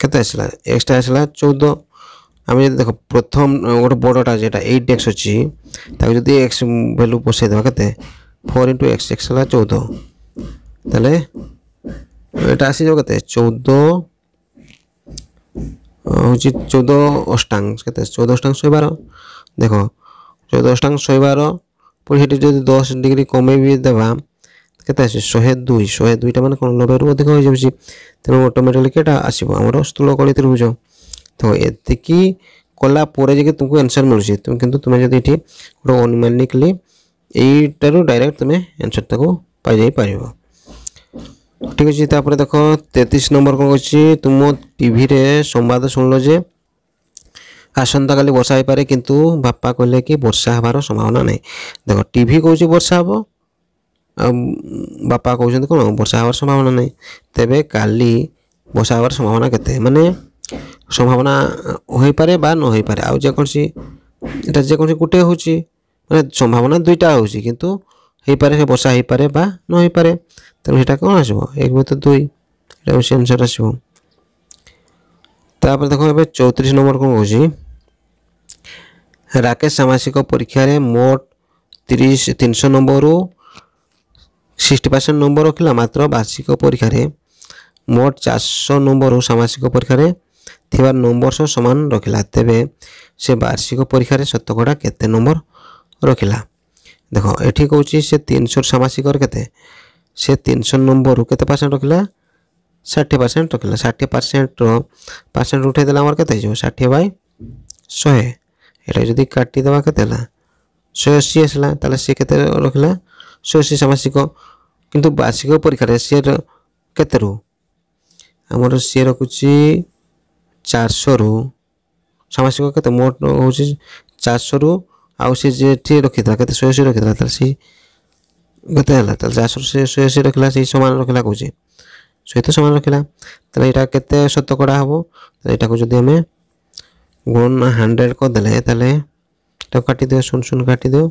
କେତେ ଆସିଲା ଏକ୍ସଟା ଆସିଲା ଚଉଦ আমি যদি দেখো প্রথম ଗୋଟେ বড়টা যেটা এইট এক্স ଅଛି ତାକୁ ଯଦି ଏକ୍ସ ଭ୍ୟାଲ୍ୟୁ ବସାଇଦେବା କେତେ ଫୋର୍ ଇଣ୍ଟୁ ଏକ୍ସ ଏକ୍ସ ହେଲା ଚଉଦ ତାହେଲେ ଏଇଟା ଆସିଯିବ କେତେ ଚଉଦ ହେଉଛି ଚଉଦ ଅଷ୍ଟାଂଶ କେତେ ଚଉଦ ଅଷ୍ଟାଂଶ ଶହେ ବାର ଦେଖ ଚଉଦ ଅଷ୍ଟାଂଶ ଶହେ ବାର ପୁଣି ସେଠି ଯଦି ଦଶ ଡିଗ୍ରୀ କମେଇ ବି ଦେବା କେତେ ଆସିବ ଶହେ ଦୁଇ ଶହେ ଦୁଇଟା ମାନେ କ'ଣ ନବେରୁ ଅଧିକ ହୋଇଯାଉଛି ତେଣୁ ଅଟୋମେଟିକାଲି କେଟା ଆସିବ ଆମର ସ୍ଥୂଳକଳି ତ୍ରିଭୁଜ ତ ଏତିକି କଲା ପରେ ଯାଇକି ତୁମକୁ ଆନ୍ସର୍ ମିଳୁଛି ତୁମେ କିନ୍ତୁ ତୁମେ ଯଦି ଏଠି ଗୋଟେ ଅନୁମାନିକଲି ଏଇଟାରୁ ଡାଇରେକ୍ଟ ତୁମେ ଆନ୍ସର୍ଟାକୁ ପାଇଯାଇପାରିବ ଠିକ୍ ଅଛି ତାପରେ ଦେଖ ତେତିଶ ନମ୍ବର କ'ଣ କହିଛି ତୁମ ଟିଭିରେ ସମ୍ବାଦ ଶୁଣିଲ ଯେ ଆସନ୍ତାକାଲି ବର୍ଷା ହେଇପାରେ କିନ୍ତୁ ବାପା କହିଲେ କି ବର୍ଷା ହେବାର ସମ୍ଭାବନା ନାହିଁ ଦେଖ ଟିଭି କହୁଛି ବର୍ଷା ହେବ ଆଉ ବାପା କହୁଛନ୍ତି କ'ଣ ବର୍ଷା ହେବାର ସମ୍ଭାବନା ନାହିଁ ତେବେ କାଲି ବର୍ଷା ହେବାର ସମ୍ଭାବନା କେତେ ମାନେ ସମ୍ଭାବନା ହୋଇପାରେ ବା ନ ହୋଇପାରେ ଆଉ ଯେକୌଣସି ଏଇଟା ଯେକୌଣସି ଗୋଟେ ହେଉଛି ମାନେ ସମ୍ଭାବନା ଦୁଇଟା ହେଉଛି କିନ୍ତୁ ହୋଇପାରେ ସେ ବର୍ଷା ହୋଇପାରେ ବା ନ ହୋଇପାରେ ତେଣୁ ସେଇଟା କ'ଣ ଆସିବ ଏକ ବ୍ୟତୀତ ଦୁଇ ଏଇଟା ହେଉଛି ଆନ୍ସର୍ ଆସିବ ତାପରେ ଦେଖ ଏବେ ଚଉତିରିଶ ନମ୍ବର କ'ଣ କହୁଛି ରାକେଶ ସାମାସିକ ପରୀକ୍ଷାରେ ମୋଟ ତିରିଶ ତିନିଶହ ନମ୍ବରରୁ ସିକ୍ସଟି ପରସେଣ୍ଟ ନମ୍ବର ରଖିଲା ମାତ୍ର ବାର୍ଷିକ ପରୀକ୍ଷାରେ ମୋଟ ଚାରିଶହ ନମ୍ବରରୁ ସାମାସିକ ପରୀକ୍ଷାରେ ଥିବା ନମ୍ବର ସହ ସମାନ ରଖିଲା ତେବେ ସେ ବାର୍ଷିକ ପରୀକ୍ଷାରେ ଶତକଡ଼ା କେତେ ନମ୍ବର ରଖିଲା ଦେଖ ଏଠି କହୁଛି ସେ ତିନିଶହ ସାମାସିକର କେତେ ସେ ତିନିଶହ ନମ୍ବରରୁ କେତେ ପରସେଣ୍ଟ ରଖିଲା ଷାଠିଏ ପରସେଣ୍ଟ ରଖିଲା ଷାଠିଏ ପରସେଣ୍ଟର ପରସେଣ୍ଟ ଉଠାଇଦେଲେ ଆମର କେତେ ହେଇଯିବ ଷାଠିଏ ବାଇ ଶହେ ଏଇଟା ଯଦି କାଟିଦେବା କେତେ ହେଲା ଶହେ ଅଶୀ ଆସିଲା ତାହେଲେ ସିଏ କେତେ ରଖିଲା ଶହେ ଅଶୀ ସାମାସିକ କିନ୍ତୁ ବାର୍ଷିକ ପରୀକ୍ଷାରେ ସିଏ କେତେରୁ ଆମର ସିଏ ରଖୁଛି ଚାରିଶହରୁ ସାମାସିକ କେତେ ମୋଟ ହେଉଛି ଚାରିଶହରୁ ଆଉ ସେ ଯେ ଠିଏ ରଖିଥିଲା କେତେ ଶହେ ଅଶୀ ରଖିଥିଲା ତାହେଲେ ସେ କେତେ ହେଲା ତାହେଲେ ଚାରିଶହରୁ ସେ ଶହେ ଅଶୀ ରଖିଲା ସେଇ ସମାନ ରଖିଲା କହୁଛି ସହିତ ସମାନ ରଖିଲା ତାହେଲେ ଏଇଟା କେତେ ଶତକଡ଼ା ହେବ ତାହେଲେ ଏଇଟାକୁ ଯଦି ଆମେ ଗୁଣନ ହଣ୍ଡ୍ରେଡ଼ କରିଦେଲେ ତାହେଲେ ଏଇଟାକୁ କାଟିଦିଅ ଶୂନ ଶୂନ କାଟିଦିଅ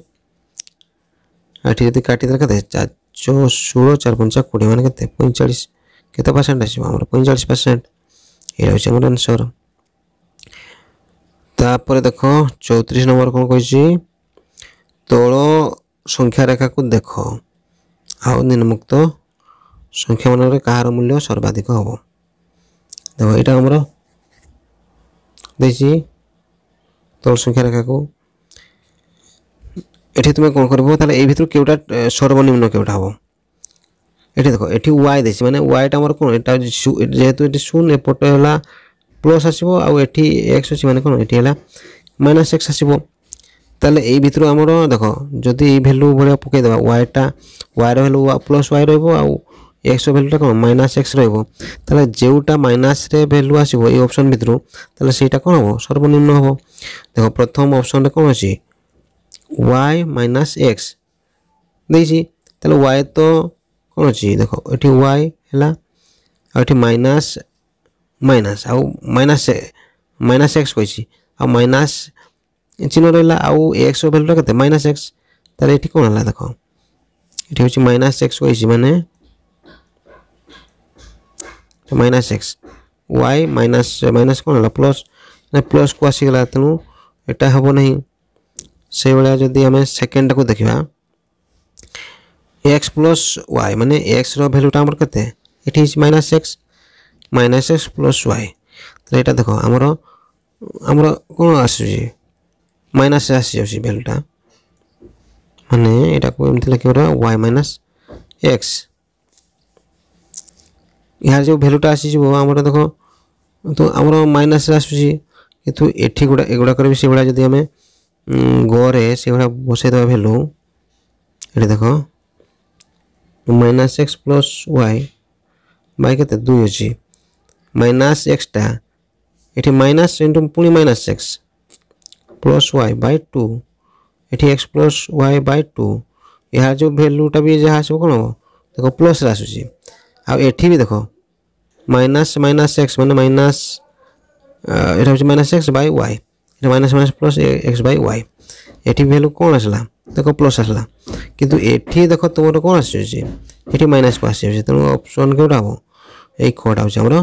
ଏଠି ଯଦି କାଟିଦେଲେ କେତେ ଚାରି ଷୋହଳ ଚାରି ପଞ୍ଚା କୋଡ଼ିଏ ମାନେ କେତେ ପଇଁଚାଳିଶ କେତେ ପରସେଣ୍ଟ ଆସିବ ଆମର ପଇଁଚାଳିଶ ପରସେଣ୍ଟ এটা হচ্ছে আমার আনসার তারপরে দেখো চৌত্রিশ নম্বর କ'ଣ କହିଛି ତଳ ସଂଖ୍ୟା ରେଖାକୁ ଦେଖ ଆଉ ନିମ୍ନମୁକ୍ତ ସଂଖ୍ୟାମାନଙ୍କରେ କାହାର ମୂଲ୍ୟ ସର୍ବାଧିକ ହେବ ଦେଖ ଏଇଟା ଆମର ଦେଇଛି ତଳ ସଂଖ୍ୟା ରେଖାକୁ ଏଠି ତୁମେ କ'ଣ କରିବ ତାହେଲେ ଏଇ ଭିତରୁ କେଉଁଟା ସର୍ବନିମ୍ନ କେଉଁଟା ହେବ এটি দেখো এটি ওয়াই দিয়েছি মানে ওয়াইটা আমার কোন এটা যেহেতু এটি শূন্য এপটে হল প্লস আসব আউ এটি এক্স অছি মানে কোন এটি হল মাইনাস এক্স আসব তাহলে এই ভিতর আমার দেখো যদি এই ভ্যালু ভড়িয়া পকাই দেবা ওয়াইটা ওয়াইর ভ্যালু প্লস ওয়াই রহব আউ এক্সর ভ্যালুটা কোণ মাইনাস এক্স রহব তাহলে যেটা মাইনাসরে ভ্যালু আসব এই অপশন ভিতর তাহলে সেইটা কোণ হব সর্বনিম্ন হব দেখো প্রথম অপশনটা কোণ আছে ওয়াই মাইনাস এক্স দিয়েছি তাহলে ওয়াই তো कौन अच्छी देखो ये वाई है माइनास माइनास आउ माइनास माइनास एक्स कही माइनास चिन्ह रहा आउ X value time minus X तर ये कौन है देख ये माइनास एक्स कही मैंने minus X Y minus minus कौन है प्लस प्लस को आसगला तेणु एटा हम ना से भाया जदि आम सेकेंड को देखा एक्स प्लस वाई मैंने एक्स रैल्यूटा के minus X minus X plus Y तो यहाँ देख आमर आमर कौन आस माइनास आसी भैल्यूटा मान यूम लगे वाई माइनास एक्स यार जो भैल्यूटा आसीज आमर देख तो आम माइनास आसूस कितु ये भी से भाया जब आम गड़े से भाया बसईदा भैल्यू ये देखो তো minus X plus Y by কেতে দুই অছি মাইনাস এক্সটা এটি মাইনাস ইন্টু পুঁ minus X plus Y by two এটি X plus Y by two ଏହାର ଯେଉଁ ଭ୍ୟାଲୁଟା ବି ଯାହା ଆସିବ କ'ଣ ହେବ ଦେଖ ପ୍ଲସ୍ରେ ଆସୁଛି ଆଉ ଏଠି ବି ଦେଖ ମାଇନାସ୍ ମାଇନାସ୍ ଏକ୍ସ ମାନେ ମାଇନାସ୍ ଏଇଟା ହେଉଛି ମାଇନାସ୍ ଏକ୍ସ ବାଇ ୱାଇ ଏଇଟା minus minus plus X by Y ଏଠି ଭ୍ୟାଲୁ କ'ଣ ଆସିଲା ଦେଖ ପ୍ଲସ୍ ଆସିଲା କିନ୍ତୁ ଏଠି ଦେଖ ତୁମର କ'ଣ ଆସିଯାଉଛି ଏଠି ମାଇନସ୍କୁ ଆସିଯାଉଛି ତେଣୁ ଅପସନ୍ କେଉଁଟା ହେବ ଏଇ କ'ଣଟା ହେଉଛି ଆମର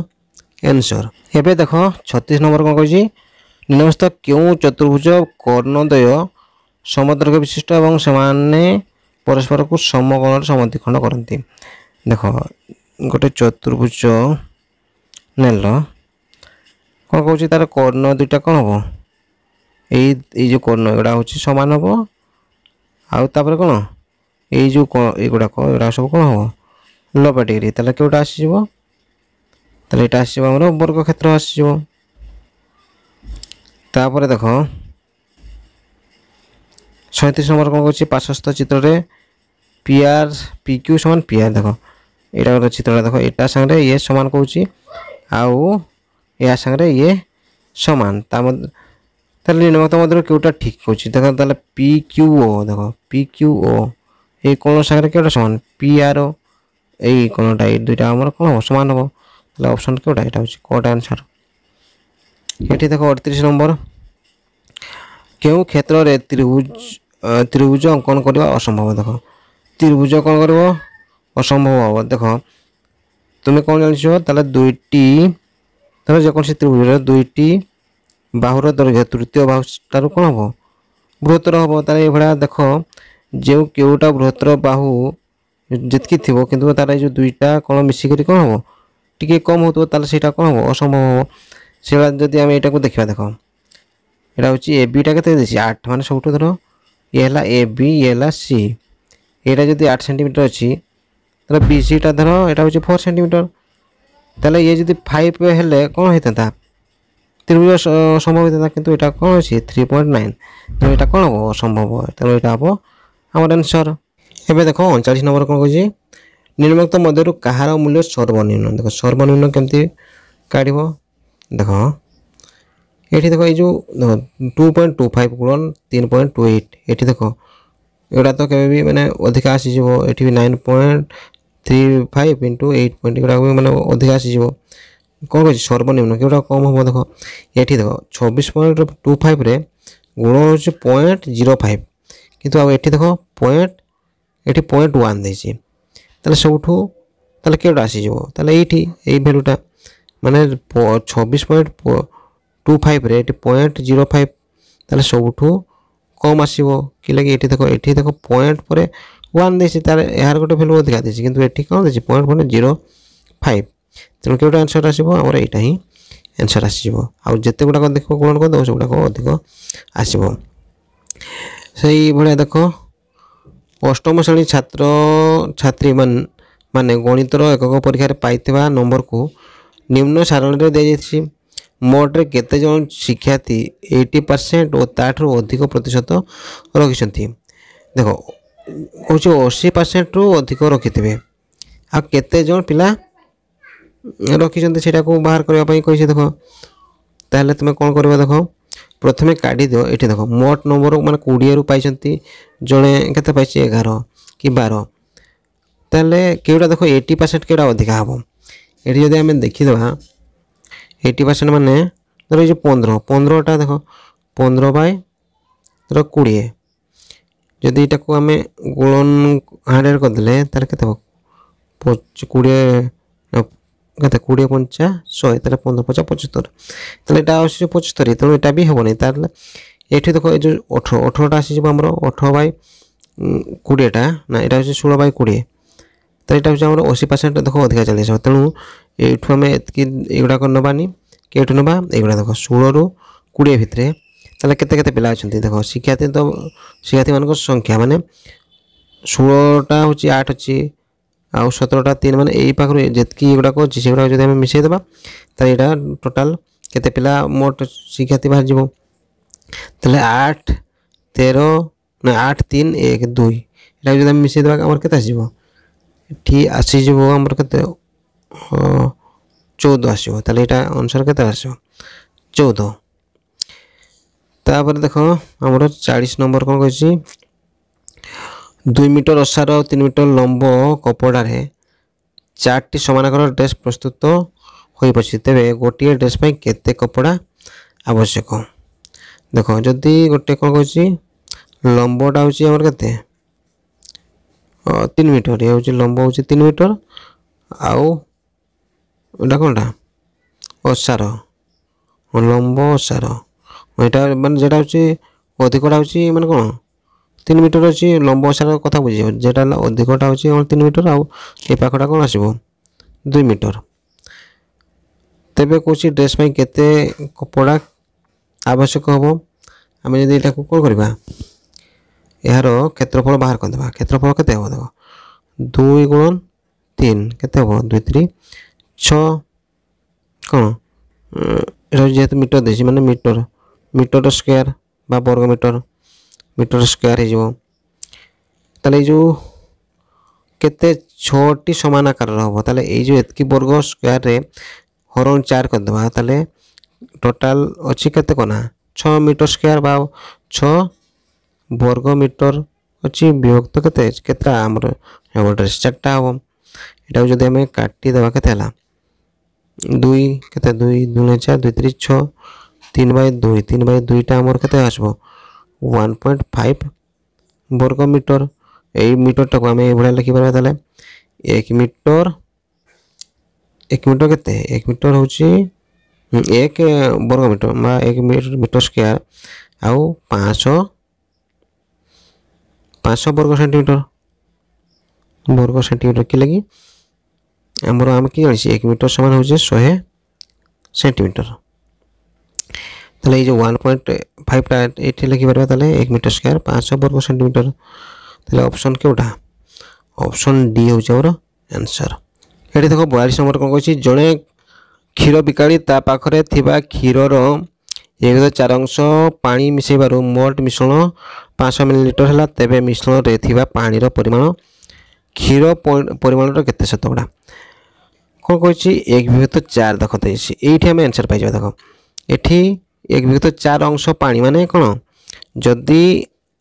ଏନ୍ସର୍ ଏବେ ଦେଖ ଛତିଶ ନମ୍ବର କ'ଣ କହିଛି ନିମସ୍ତ କେଉଁ ଚତୁର୍ଭୁଜ କର୍ଣ୍ଣଦ୍ୱୟ ସମଦ୍ରକ ବିଶିଷ୍ଟ ଏବଂ ସେମାନେ ପରସ୍ପରକୁ ସମଗଣରେ ସମତିକ୍ଷଣ କରନ୍ତି ଦେଖ ଗୋଟେ ଚତୁର୍ଭୁଜ ନେଲ କ'ଣ କହୁଛି ତା'ର କର୍ଣ୍ଣ ଦୁଇଟା କ'ଣ ହେବ ଏଇ ଏଇ ଯେଉଁ କର୍ଣ୍ଣ ଏଗୁଡ଼ା ହେଉଛି ସମାନ ହେବ ଆଉ ତାପରେ କ'ଣ ଏଇ ଯେଉଁ କଣ ଏଗୁଡ଼ାକ ଏଗୁଡ଼ାକ ସବୁ କ'ଣ ହେବ ଲୋପା ଡିଗ୍ରୀ ତାହେଲେ କେଉଁଟା ଆସିଯିବ ତାହେଲେ ଏଇଟା ଆସିଯିବ ଆମର ବର୍ଗକ୍ଷେତ୍ର ଆସିଯିବ ତାପରେ ଦେଖ ସଇଁତିରିଶ ନମ୍ବର କ'ଣ କରୁଛି ପାର୍ଶ୍ୱସ୍ଥ ଚିତ୍ରରେ ପି ଆର୍ ପି କ୍ୟୁ ସମାନ ପି ଆର୍ ଦେଖ ଏଇଟା ଗୋଟେ ଚିତ୍ରଟା ଦେଖ ଏଇଟା ସାଙ୍ଗରେ ଇଏ ସମାନ କହୁଛି ଆଉ ଏହା ସାଙ୍ଗରେ ଇଏ ସମାନ ତା ମଧ୍ୟ তাহলে নিম্নমুক্ত মধ্যে কেউটা ঠিক করছি দেখো তাহলে পি কিউ ও দেখো পি কিউ ও এই কোন সাগরে কেউটা সমান পি আর ও এই কোনটা এই দুইটা আমার কোন সমান হবো তাহলে অপশান কেউটা এটা হচ্ছে কোটা অ্যান্সার এটি দেখো অড়তিরিশ নম্বর কেউ ক্ষেত্রে ত্রিভুজ ত্রিভুজ অঙ্কন করা অসম্ভব দেখো ত্রিভুজ অঙ্কন করব অসম্ভব হব দেখো তুমি কোন জানিছ তাহলে দুইটি ধরো যখন সে ত্রিভুজ দুইটি ବାହୁର ଦୈର୍ଘ୍ୟ ତୃତୀୟ ବାହୁଠାରୁ କ'ଣ ହେବ ବୃହତ୍ତର ହେବ ତାହେଲେ ଏଭଳିଆ ଦେଖ ଯେଉଁ କେଉଁଟା ବୃହତ୍ତର ବାହୁ ଯେତିକି ଥିବ କିନ୍ତୁ ତାର ଏ ଯେଉଁ ଦୁଇଟା କ'ଣ ମିଶିକରି କ'ଣ ହେବ ଟିକେ କମ୍ ହେଉଥିବ ତାହେଲେ ସେଇଟା କ'ଣ ହେବ ଅସମ୍ଭବ ହେବ ସେଇଭଳିଆ ଯଦି ଆମେ ଏଇଟାକୁ ଦେଖିବା ଦେଖ ଏଇଟା ହେଉଛି ଏ ବିଟା କେତେ ଦେଇଛି ଆଠ ମାନେ ସବୁଠୁ ଧର ଇଏ ହେଲା ଏ ବି ଇଏ ହେଲା ସି ଏଇଟା ଯଦି ଆଠ ସେଣ୍ଟିମିଟର ଅଛି ତାହେଲେ ବି ସିଟା ଧର ଏଇଟା ହେଉଛି ଫୋର୍ ସେଣ୍ଟିମିଟର ତାହେଲେ ଇଏ ଯଦି ଫାଇଭ୍ ହେଲେ କ'ଣ ହେଇଥାନ୍ତା ত্রিভুজ সম্ভাবিত কিন্তু এটা କ'ଣ ଅଛି ଥ୍ରୀ ପଏଣ୍ଟ ନାଇନ୍ ତେଣୁ ଏଇଟା କ'ଣ ହେବ ଅସମ୍ଭବ ତେଣୁ ଏଇଟା ହେବ ଆମର ଆନ୍ସର୍ ଏବେ ଦେଖ ଅଣଚାଳିଶ ନମ୍ବର କ'ଣ କହୁଛି ନିମ୍ନକ୍ତ ମଧ୍ୟରୁ କାହାର ମୂଲ୍ୟ ସର୍ବନିମ୍ନ ଦେଖ ସର୍ବନିମ୍ନ କେମିତି କାଢ଼ିବ ଦେଖ ଏଠି ଦେଖ ଏଇ ଯେଉଁ ଟୁ ପଏଣ୍ଟ ଟୁ ଫାଇଭ୍ ଗୁଣନ ତିନି ପଏଣ୍ଟ ଟୁ ଏଇଟ୍ ଏଠି ଦେଖ ଏଗୁଡ଼ା ତ କେବେ ବି ମାନେ ଅଧିକା ଆସିଯିବ ଏଠି ବି nine point three five into eight point ଏଗୁଡ଼ାକ ବି ମାନେ ଅଧିକା ଆସିଯିବ କ'ଣ କରୁଛି ସର୍ବନିମ୍ନ କେଉଁଟା କମ୍ ହେବ ଦେଖ ଏଠି ଦେଖ ଛବିଶ ପଏଣ୍ଟ ଟୁ ଫାଇଭରେ ଗୁଣ ହେଉଛି ପଏଣ୍ଟ ଜିରୋ ଫାଇଭ କିନ୍ତୁ ଆଉ ଏଠି ଦେଖ ପଏଣ୍ଟ ଏଠି ପଏଣ୍ଟ ୱାନ୍ ଦେଇଛି ତାହେଲେ ସବୁଠୁ ତାହେଲେ କେଉଁଟା ଆସିଯିବ ତାହେଲେ ଏଇଠି ଏଇ ଭ୍ୟାଲୁଟା ମାନେ ଛବିଶ ପଏଣ୍ଟ ଟୁ ଫାଇଭରେ ଏଠି ପଏଣ୍ଟ ଜିରୋ ଫାଇଭ ତାହେଲେ ସବୁଠୁ কম আসব কি লাগে এটি দেখো এটি দেখো পয়েন্ট পরে ওয়ান দিয়েছি তার এর গোটে ভ্যালু অধিকা দিয়েছি কিন্তু এটি কম দিয়েছি পয়েন্ট পরে জিরো ফাইভ ତେଣୁ କେଉଁଟା ଆନ୍ସର୍ ଆସିବ ଆମର ଏଇଟା ହିଁ ଆନ୍ସର୍ ଆସିଯିବ ଆଉ ଯେତେ ଗୁଡ଼ାକ ଦେଖ ଗୁଣନ କରିଦେବ ସେଗୁଡ଼ାକ ଅଧିକ ଆସିବ ସେଇଭଳିଆ ଦେଖ ଅଷ୍ଟମ ଶ୍ରେଣୀ ଛାତ୍ର ଛାତ୍ରୀମାନେ ମାନେ ଗଣିତର ଏକକ ପରୀକ୍ଷାରେ ପାଇଥିବା ନମ୍ବରକୁ ନିମ୍ନ ସାରଣୀରେ ଦିଆଯାଇଛି ମୋଟରେ କେତେଜଣ ଶିକ୍ଷାର୍ଥୀ ଏଇଟି ପରସେଣ୍ଟ ଓ ତାଠାରୁ ଅଧିକ ପ୍ରତିଶତ ରଖିଛନ୍ତି ଦେଖ ହେଉଛି ଅଶୀ ପରସେଣ୍ଟରୁ ଅଧିକ ରଖିଥିବେ ଆଉ କେତେଜଣ ପିଲା ରଖିଛନ୍ତି ସେଇଟାକୁ ବାହାର କରିବା ପାଇଁ କହିଛି ଦେଖ ତାହେଲେ ତୁମେ କ'ଣ କରିବ ଦେଖ ପ୍ରଥମେ କାଢ଼ିଦିଅ ଏଠି ଦେଖ ମୋଟ ନମ୍ବର ମାନେ କୋଡ଼ିଏରୁ ପାଇଛନ୍ତି ଜଣେ କେତେ ପାଇଛି ଏଗାର କି ବାର ତାହେଲେ କେଉଁଟା ଦେଖ ଏଇଟି ପରସେଣ୍ଟ କେଉଁଟା ଅଧିକା ହେବ ଏଠି ଯଦି ଆମେ ଦେଖିଦେବା ଏଇଟି ପରସେଣ୍ଟ ମାନେ ଧର ଏଇ ଯେଉଁ ପନ୍ଦର ପନ୍ଦରଟା ଦେଖ ପନ୍ଦର ବାଇ ଧର କୋଡ଼ିଏ ଯଦି ଏଇଟାକୁ ଆମେ ଗୋଳନ ହଣ୍ଡ୍ରେଡ଼ କରିଦେଲେ ତାହେଲେ କେତେ ହେବ କୋଡ଼ିଏ କେତେ କୋଡ଼ିଏ ପଞ୍ଚା ଶହେ ତାହେଲେ ପନ୍ଦର ପଞ୍ଚା ପଞ୍ଚସ୍ତରୀ ତାହେଲେ ଏଇଟା ଆସୁଛି ପଞ୍ଚସ୍ତରୀ ତେଣୁ ଏଇଟା ବି ହେବନି ତାହେଲେ ଏଠି ଦେଖ ଏ ଯେଉଁ ଅଠର ଅଠରଟା ଆସିଯିବ ଆମର ଅଠର ବାଇ କୋଡ଼ିଏଟା ନା ଏଇଟା ହେଉଛି ଷୋହଳ ବାଇ କୋଡ଼ିଏ ତାହେଲେ ଏଇଟା ହେଉଛି ଆମର ଅଶୀ ପରସେଣ୍ଟ ଦେଖ ଅଧିକା ଚାଲି ଆସିବ ତେଣୁ ଏଇଠୁ ଆମେ ଏତିକି ଏଗୁଡ଼ାକ ନେବାନି କେଉଁଠୁ ନେବା ଏଗୁଡ଼ା ଦେଖ ଷୋହଳରୁ କୋଡ଼ିଏ ଭିତରେ ତାହେଲେ କେତେ କେତେ ପିଲା ଅଛନ୍ତି ଦେଖ ଶିକ୍ଷାର୍ଥୀ ତ ଶିକ୍ଷାର୍ଥୀମାନଙ୍କ ସଂଖ୍ୟା ମାନେ ଷୋହଳଟା ହେଉଛି ଆଠ ଅଛି ଆଉ ସତରଟା ତିନି ମାନେ ଏଇ ପାଖରୁ ଯେତିକି ଏଗୁଡ଼ାକ ଅଛି ସେଗୁଡ଼ାକ ଯଦି ଆମେ ମିଶାଇ ଦେବା ତାହେଲେ ଏଇଟା ଟୋଟାଲ୍ କେତେ ପିଲା ମୋଟ ଶିକ୍ଷାର୍ଥୀ ବାହାରିଯିବ ତାହେଲେ ଆଠ ତେର ନା ଆଠ ତିନି ଏକ ଦୁଇ ଏଇଟାକୁ ଯଦି ଆମେ ମିଶାଇ ଦେବା ଆମର କେତେ ଆସିଯିବ ଏଠି ଆସିଯିବ ଆମର କେତେ ଚଉଦ ଆସିବ ତାହେଲେ ଏଇଟା ଅନୁସାରେ କେତେ ଆସିବ ଚଉଦ ତାପରେ ଦେଖ ଆମର ଚାଳିଶ ନମ୍ବର କ'ଣ କହିଛି দুই মিটর অসার ও তিন মিটর লম্ব কপড়ারে চারটি সমানাকর ড্রেস প্রস্তুত ହୋଇପାରୁଛି ତେବେ ଗୋଟିଏ ଡ୍ରେସ୍ ପାଇଁ କେତେ କପଡ଼ା ଆବଶ୍ୟକ ଦେଖ ଯଦି ଗୋଟେ କ'ଣ କହୁଛି ଲମ୍ବଟା ହେଉଛି ଆମର କେତେ ତିନି ମିଟର ଇଏ ହେଉଛି ଲମ୍ବ ହେଉଛି ତିନି ମିଟର ଆଉ ଏଇଟା କ'ଣଟା ଓସାର ଲମ୍ବ ଓସାର ଏଇଟା ମାନେ ଯେଉଁଟା ହେଉଛି ଅଧିକଟା ହେଉଛି ମାନେ କ'ଣ তিন ମିଟର ଅଛି ଲମ୍ବ ଓସାର କଥା ବୁଝିବ ଯେଉଁଟା ହେଲା ଅଧିକଟା ହେଉଛି ଆମର ତିନି ମିଟର ଆଉ ଏ ପାଖଟା କ'ଣ ଆସିବ ଦୁଇ ମିଟର ତେବେ କହୁଛି ଡ୍ରେସ୍ ପାଇଁ କେତେ କପଡ଼ା ଆବଶ୍ୟକ ହେବ ଆମେ ଯଦି ଏଇଟାକୁ କ'ଣ କରିବା ଏହାର କ୍ଷେତ୍ରଫଳ ବାହାର କରିଦେବା କ୍ଷେତ୍ରଫଳ କେତେ ହେବ ଦେଖ ଦୁଇ ଗୁଣ ତିନି କେତେ ହେବ ଦୁଇ ତିନି ଛଅ କ'ଣ ଏଇଟା ଯେହେତୁ ମିଟର ଦେଇଛି ମାନେ ମିଟର ମିଟର ସ୍କୋୟାର বা বর্গমিটার ମିଟର ସ୍କୋୟାର ହେଇଯିବ ତାହେଲେ ଏଇ ଯେଉଁ କେତେ ଛଅଟି ସମାନ ଆକାରର ହେବ ତାହେଲେ ଏଇ ଯେଉଁ ଏତିକି ବର୍ଗ ସ୍କୋୟାରରେ ହରଣ ଚାର କରିଦେବା ତାହେଲେ ଟୋଟାଲ ଅଛି କେତେ କନା ଛଅ ମିଟର ସ୍କୋୟାର ବା ଛଅ ବର୍ଗ ମିଟର ଅଛି ବିଭକ୍ତ କେତେ କେତେଟା ଆମର ହେବ ଡ୍ରେସ୍ ଚାରିଟା ହେବ ଏଟାକୁ ଯଦି ଆମେ କାଟିଦେବା କେତେ ହେଲା ଦୁଇ କେତେ ଦୁଇ ଦୁଇ ଚାରି ଦୁଇ ତିରିଶ ଛଅ ତିନି ବାଇ ଦୁଇ ତିନି ବାଇ ଦୁଇଟା ଆମର କେତେ ଆସିବ ୱାନ୍ ପଏଣ୍ଟ ଫାଇଭ୍ ବର୍ଗ ମିଟର ଏଇ ମିଟରଟାକୁ ଆମେ ଏଇଭଳିଆ ଲେଖିପାରିବା ତାହେଲେ ଏକ ମିଟର ଏକ ମିଟର କେତେ ଏକ ମିଟର ହେଉଛି ଏକ ବର୍ଗ ମିଟର ବା ଏକ ମିଟର ସ୍କୋୟାର ଆଉ ପାଞ୍ଚଶହ ପାଞ୍ଚଶହ ବର୍ଗ ସେଣ୍ଟିମିଟର ବର୍ଗ ସେଣ୍ଟିମିଟର କି ଲାଗି ଆମର ଆମେ কি জানিছি এক মিটার সমান হচ্ছে শহে সেন্টিমিটার তাহলে এই যে ওয়ান পয়েন্ট ফাইভ টায়ার এইটি লিখিপারে তাহলে এক মিটার স্কোয়ার পাঁচ বর্গ সেন্টিমিটর তাহলে অপসন কেউটা অপসন ডি হচ্ছে আমার আনসর এটি দেখ বয়ালিশ নম্বর কম কী জনে ক্ষীর বিকাড়ি তা পাখে থাকা ক্ষীরর এক চার অংশ পা মিশাইবার মোট মিশ্রণ পাঁচশো মিলিলিটর হল তেবে মিশ্রণে থাকা পাঁচ পরিমাণ ক্ষীর পরিমাণর কেতে শতকড়া কম কী এক বিভক্ত চার দেখ দিয়েছি এইটি আমি আনসর পাই দেখ এটি এক বিগত চার অংশ পানি মানে କ'ଣ ଯଦି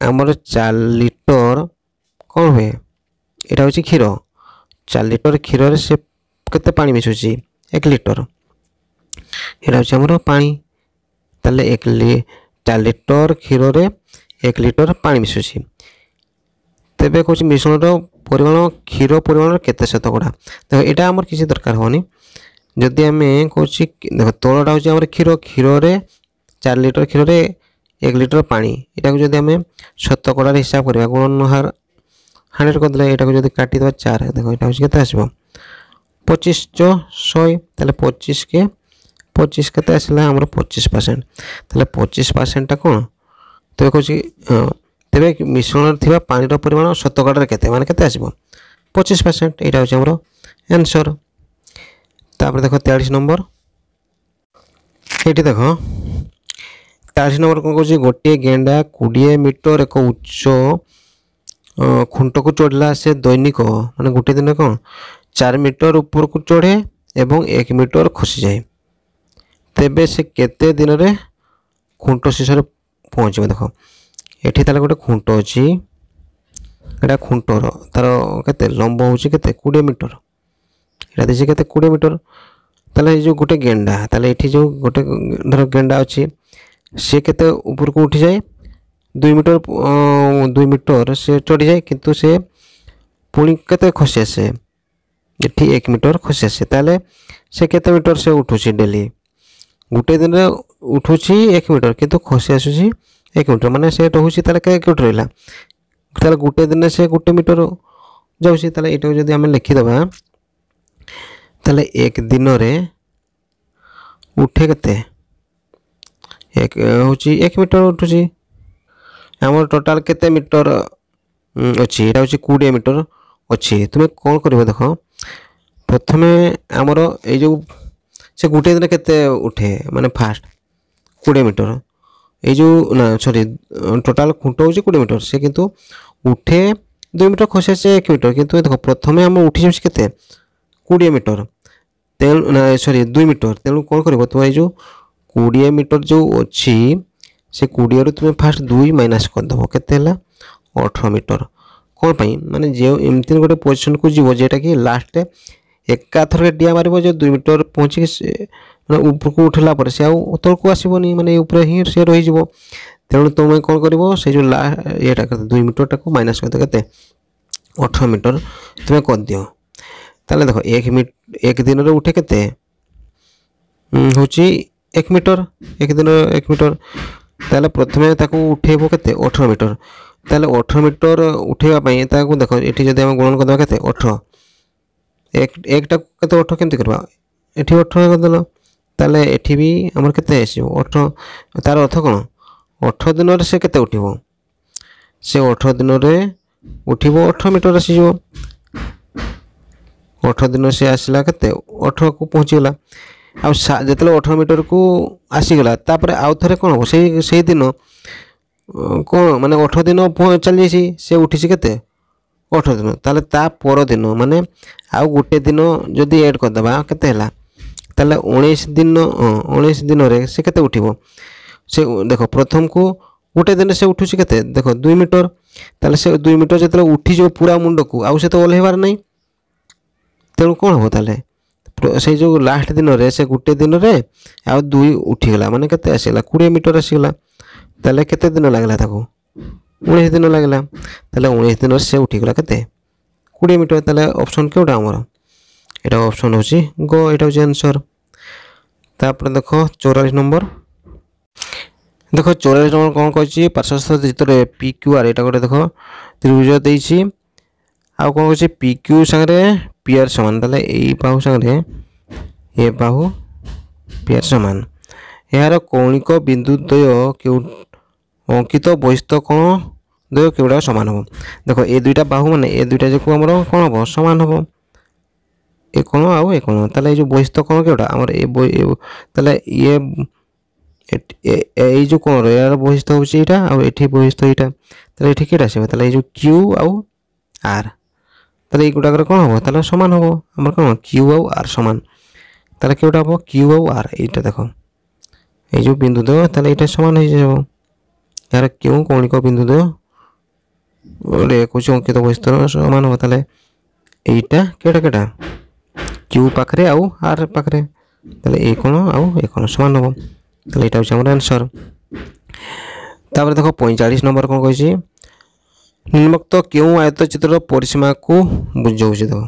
ଆମର ଚାରି ଲିଟର କ'ଣ ହୁଏ ଏଇଟା ହେଉଛି କ୍ଷୀର ଚାରି ଲିଟର କ୍ଷୀରରେ ସେ କେତେ ପାଣି ମିଶୁଛି ଏକ ଲିଟର ଏଇଟା ହେଉଛି ଆମର ପାଣି ତାହେଲେ ଏକ ଚାରି ଲିଟର କ୍ଷୀରରେ ଏକ ଲିଟର ପାଣି ମିଶୁଛି ତେବେ କହୁଛି ମିଶ୍ରଣର ପରିମାଣ କ୍ଷୀର ପରିମାଣର କେତେ ଶତକଡ଼ା ଦେଖ ଏଇଟା ଆମର କିଛି ଦରକାର ହେବନି ଯଦି ଆମେ କହୁଛି ଦେଖ ତଳଟା ହେଉଛି ଆମର କ୍ଷୀର କ୍ଷୀରରେ চার লিটর କ୍ଷୀରରେ ଏକ ଲିଟର ପାଣି ଏଟାକୁ ଯଦି ଆମେ ଶତକଡ଼ାରେ ହିସାବ କରିବା ଗୁଣନ ହାର ହଣ୍ଡ୍ରେଡ଼ କରିଦେଲେ ଏଟାକୁ ଯଦି କାଟିଦେବା ଚାର ଦେଖ ଏଇଟା ହେଉଛି କେତେ ଆସିବ ପଚିଶ ଚ ଶହେ ତାହେଲେ ପଚିଶ କେ ପଚିଶ କେତେ ଆସିଲା ଆମର ପଚିଶ ପରସେଣ୍ଟ ତାହେଲେ ପଚିଶ ପରସେଣ୍ଟଟା କ'ଣ ତେବେ କହୁଛି ତେବେ ମିଶ୍ରଣରେ ଥିବା ପାଣିର ପରିମାଣ ଶତକଡ଼ାରେ କେତେ ମାନେ କେତେ ଆସିବ ପଚିଶ ପରସେଣ୍ଟ ଏଇଟା ହେଉଛି ଆମର ଆନ୍ସର୍ ତାପରେ ଦେଖ ତେୟାଳିଶ ନମ୍ବର ଏଇଠି ଦେଖ ଚାଳିଶ ନମ୍ବର କ'ଣ କହୁଛି ଗୋଟିଏ ଗେଣ୍ଡା କୋଡ଼ିଏ ମିଟର ଏକ ଉଚ୍ଚ ଖୁଣ୍ଟକୁ ଚଢ଼ିଲା ସେ ଦୈନିକ ମାନେ ଗୋଟିଏ ଦିନ କ'ଣ ଚାରି ମିଟର ଉପରକୁ ଚଢ଼େ ଏବଂ ଏକ ମିଟର ଖସିଯାଏ ତେବେ ସେ କେତେ ଦିନରେ ଖୁଣ୍ଟ ଶେଷରେ ପହଞ୍ଚିବ ଦେଖ ଏଠି ତାହେଲେ ଗୋଟେ ଖୁଣ୍ଟ ଅଛି ଏଇଟା ଖୁଣ୍ଟର ତାର କେତେ ଲମ୍ବ ହେଉଛି କେତେ କୋଡ଼ିଏ ମିଟର ଏଇଟା ଦେଇଛି କେତେ କୋଡ଼ିଏ ମିଟର ତାହେଲେ ଏଇ ଯେଉଁ ଗୋଟେ ଗେଣ୍ଡା ତାହେଲେ ଏଠି ଯେଉଁ ଗୋଟେ ଧର ଗେଣ୍ଡା ଅଛି সেক্ষেত্রে উপরকু উঠি যায় দুই মিটার দুই মিটার সে চড়ি যায় কিন্তু সে পুনি কেতে খসে আসে এটি এক মিটার খসে আসে তাহলে সে কেতে মিটার সে উঠুছি ডেলি গোটে দিনে উঠুছি এক মিটার কিন্তু খসে আসুছি এক মিটার মানে সে রহুছি তাহলে এক মিটার রহিলা তাহলে গোটে দিনে সে গোটে মিটার যাচ্ছি তাহলে এটাও যদি আমি লিখিদেবা তাহলে এক দিনরে উঠে কেতে ଏକ ହେଉଛି ଏକ ମିଟର ଉଠୁଛି ଆମର ଟୋଟାଲ କେତେ ମିଟର ଅଛି ଏଇଟା ହେଉଛି କୋଡ଼ିଏ ମିଟର ଅଛି ତୁମେ କ'ଣ କରିବ ଦେଖ ପ୍ରଥମେ ଆମର ଏଇ ଯେଉଁ ସେ ଗୋଟିଏ ଦିନ କେତେ ଉଠେ ମାନେ ଫାଷ୍ଟ କୋଡ଼ିଏ ମିଟର ଏଇ ଯେଉଁ ନା ସରି ଟୋଟାଲ ଖୁଣ୍ଟ ହେଉଛି କୋଡ଼ିଏ ମିଟର ସେ କିନ୍ତୁ ଉଠେ ଦୁଇ ମିଟର ଖସି ଆସେ ଏକ ମିଟର କିନ୍ତୁ ଦେଖ ପ୍ରଥମେ ଆମ ଉଠି ଯାଉଛି କେତେ କୋଡ଼ିଏ ମିଟର ତେଣୁ ନା ସରି ଦୁଇ ମିଟର ତେଣୁ କ'ଣ କରିବ ତୁମେ ଏଇ ଯେଉଁ কোড়িয়ে মিଟর ଯେଉଁ ଅଛି ସେ କୋଡ଼ିଏରୁ ତୁମେ ଫାଷ୍ଟ ଦୁଇ ମାଇନସ୍ କରିଦେବ କେତେ ହେଲା ଅଠର ମିଟର କ'ଣ ପାଇଁ ମାନେ ଯେଉଁ ଏମିତି ଗୋଟେ ପୋଜିସନ୍କୁ ଯିବ ଯେଉଁଟାକି ଲାଷ୍ଟ ଏକାଥରକେ ଡିଆଁ ମାରିବ ଯେ ଦୁଇ ମିଟର ପହଞ୍ଚିକି ସେ ମାନେ ଉପରକୁ ଉଠିଲା ପରେ ସେ ଆଉ ତଳକୁ ଆସିବନି ମାନେ ଉପରେ ହିଁ ସେ ରହିଯିବ ତେଣୁ ତୁମେ କ'ଣ କରିବ ସେ ଯେଉଁ ଲା ଇଏଟା ଦୁଇ ମିଟରଟାକୁ ମାଇନସ୍ କରିଦିଅ କେତେ ଅଠର ମିଟର ତୁମେ କରିଦିଅ ତାହେଲେ ଦେଖ ଏକ ମିଟ ଏକ ଦିନରେ ଉଠେ କେତେ ହେଉଛି এক ମିଟର ଏକ ଦିନ ଏକ ମିଟର ତାହେଲେ ପ୍ରଥମେ ତାକୁ ଉଠାଇବ କେତେ ଅଠର ମିଟର ତାହେଲେ ଅଠର ମିଟର ଉଠାଇବା ପାଇଁ ତାକୁ ଦେଖ ଏଠି ଯଦି ଆମେ ଗୁଣନ କରିଦେବା କେତେ ଅଠର ଏକ ଏକଟାକୁ କେତେ ଅଠର କେମିତି କରିବା ଏଠି ଅଠର କରିଦେଲ ତାହେଲେ ଏଠି ବି ଆମର କେତେ ଆସିବ ଅଠର ତା'ର ଅର୍ଥ କ'ଣ ଅଠର ଦିନରେ ସେ କେତେ ଉଠିବ ସେ ଅଠର ଦିନରେ ଉଠିବ ଅଠର ମିଟର ଆସିଯିବ ଅଠର ଦିନ ସେ ଆସିଲା କେତେ ଅଠରକୁ ପହଞ୍ଚିଗଲା ଆଉ ଯେତେବେଳେ ଅଠର ମିଟରକୁ ଆସିଗଲା ତାପରେ ଆଉ ଥରେ କ'ଣ ହେବ ସେଇ ସେଇଦିନ କ'ଣ ମାନେ ଅଠର ଦିନ ଚାଲିଯାଇଛି ସେ ଉଠିଛି କେତେ ଅଠର ଦିନ ତାହେଲେ ତା ପରଦିନ ମାନେ ଆଉ ଗୋଟେ ଦିନ ଯଦି ଏଡ଼୍ କରିଦେବା କେତେ ହେଲା ତାହେଲେ ଉଣେଇଶ ଦିନ ଉଣେଇଶ ଦିନରେ ସେ କେତେ ଉଠିବ ସେ ଦେଖ ପ୍ରଥମକୁ ଗୋଟେ ଦିନ ସେ ଉଠୁଛି କେତେ ଦେଖ ଦୁଇ ମିଟର ତାହେଲେ ସେ ଦୁଇ ମିଟର ଯେତେବେଳେ ଉଠିଯିବ ପୁରା ମୁଣ୍ଡକୁ ଆଉ ସେ ତ ଓହ୍ଲାଇବାର ନାହିଁ ତେଣୁ କ'ଣ ହେବ ତାହେଲେ ସେଇ ଯେଉଁ ଲାଷ୍ଟ ଦିନରେ ସେ ଗୋଟିଏ ଦିନରେ ଆଉ ଦୁଇ ଉଠିଗଲା ମାନେ କେତେ ଆସିଗଲା କୋଡ଼ିଏ ମିଟର ଆସିଗଲା ତାହେଲେ କେତେ ଦିନ ଲାଗିଲା ତାକୁ ଉଣେଇଶ ଦିନ ଲାଗିଲା ତାହେଲେ ଉଣେଇଶ ଦିନରେ ସେ ଉଠିଗଲା କେତେ କୋଡ଼ିଏ ମିଟର ତାହେଲେ ଅପସନ୍ କେଉଁଟା ଆମର এটা অপশন হচ্ছে গ এটা হচ্ছে অ্যান্সার তারপরে দেখো চৌরাশ নম্বর দেখো চৌরাশ নম্বর কম করছি পার্শ্বস্থ চিত্রে পি কিউ আর এটা গোটে দেখো ত্রিভুজ দিয়েছি আউ কম করছি পি কিউ সাংরে পিয়ার সমান তাহলে এই বাহু সাংরে এ বাহু পিয়ার সমান ଏହାର କୌଣିକ ବିନ୍ଦୁ ଦ୍ୱୟ କେଉଁ ଅଙ୍କିତ ବୈଶିଷ୍ଟ୍ୟ କୋଣ ଦ୍ୱୟ କେଉଁଟାକ ସମାନ ହେବ ଦେଖ ଏ ଦୁଇଟା ବାହୁ ମାନେ ଏ ଦୁଇଟା ଯାକୁ ଆମର କ'ଣ ହେବ ସମାନ ହେବ ଏ କୋଣ ଆଉ ଏ କୋଣ ତାହେଲେ ଏଇ ଯେଉଁ ବୈଶିଷ୍ଟ୍ୟ କୋଣ କେଉଁଟା ଆମର ଏ ତାହେଲେ ଇଏ ଏଇ ଯେଉଁ କୋଣର ଏହାର ବୈଶିଷ୍ଟ୍ୟ ହେଉଛି ଏଇଟା ଆଉ ଏଠି ବୈଶିଷ୍ଟ୍ୟ ଏଇଟା ତାହେଲେ ଏଠି କେଉଁଟା ଆସିବ ତାହେଲେ ଏଇ ଯେଉଁ କ୍ୟୁ ଆଉ ଆର୍ ତାହେଲେ ଏଇ ଗୁଡ଼ାକରେ କ'ଣ ହେବ ତାହେଲେ ସମାନ ହେବ ଆମର କ'ଣ କ୍ୟୁ ଆଉ ଆର୍ ସମାନ ତାହେଲେ କେଉଁଟା ହେବ କ୍ୟୁ ଆଉ ଆର୍ ଏଇଟା ଦେଖ ଏଇ ଯେଉଁ ବିନ୍ଦୁ ଦେବ ତାହେଲେ ଏଇଟା ସମାନ ହେଇଯିବ ଏହାର କେଉଁ କୌଣିକ ବିନ୍ଦୁ ଦେବ ଗୋଟେ ଏକୋଇଶ ଅଙ୍କିତ ବସ୍ତୁର ସମାନ ହେବ ତାହେଲେ এইটা কেটা কেটা কিউ পাখে আউ আর পাখে তাহলে এই কোণ আউ এ কোণ সমান হব তাহলে এটা হচ্ছে আমার আনসর তাপরে দেখো পঁয়চাশ নম্বর কোণ কী নিম্নোক্ত কেউ আয়তচিত্র পরিসীমা কু বুঝাউছি দেখ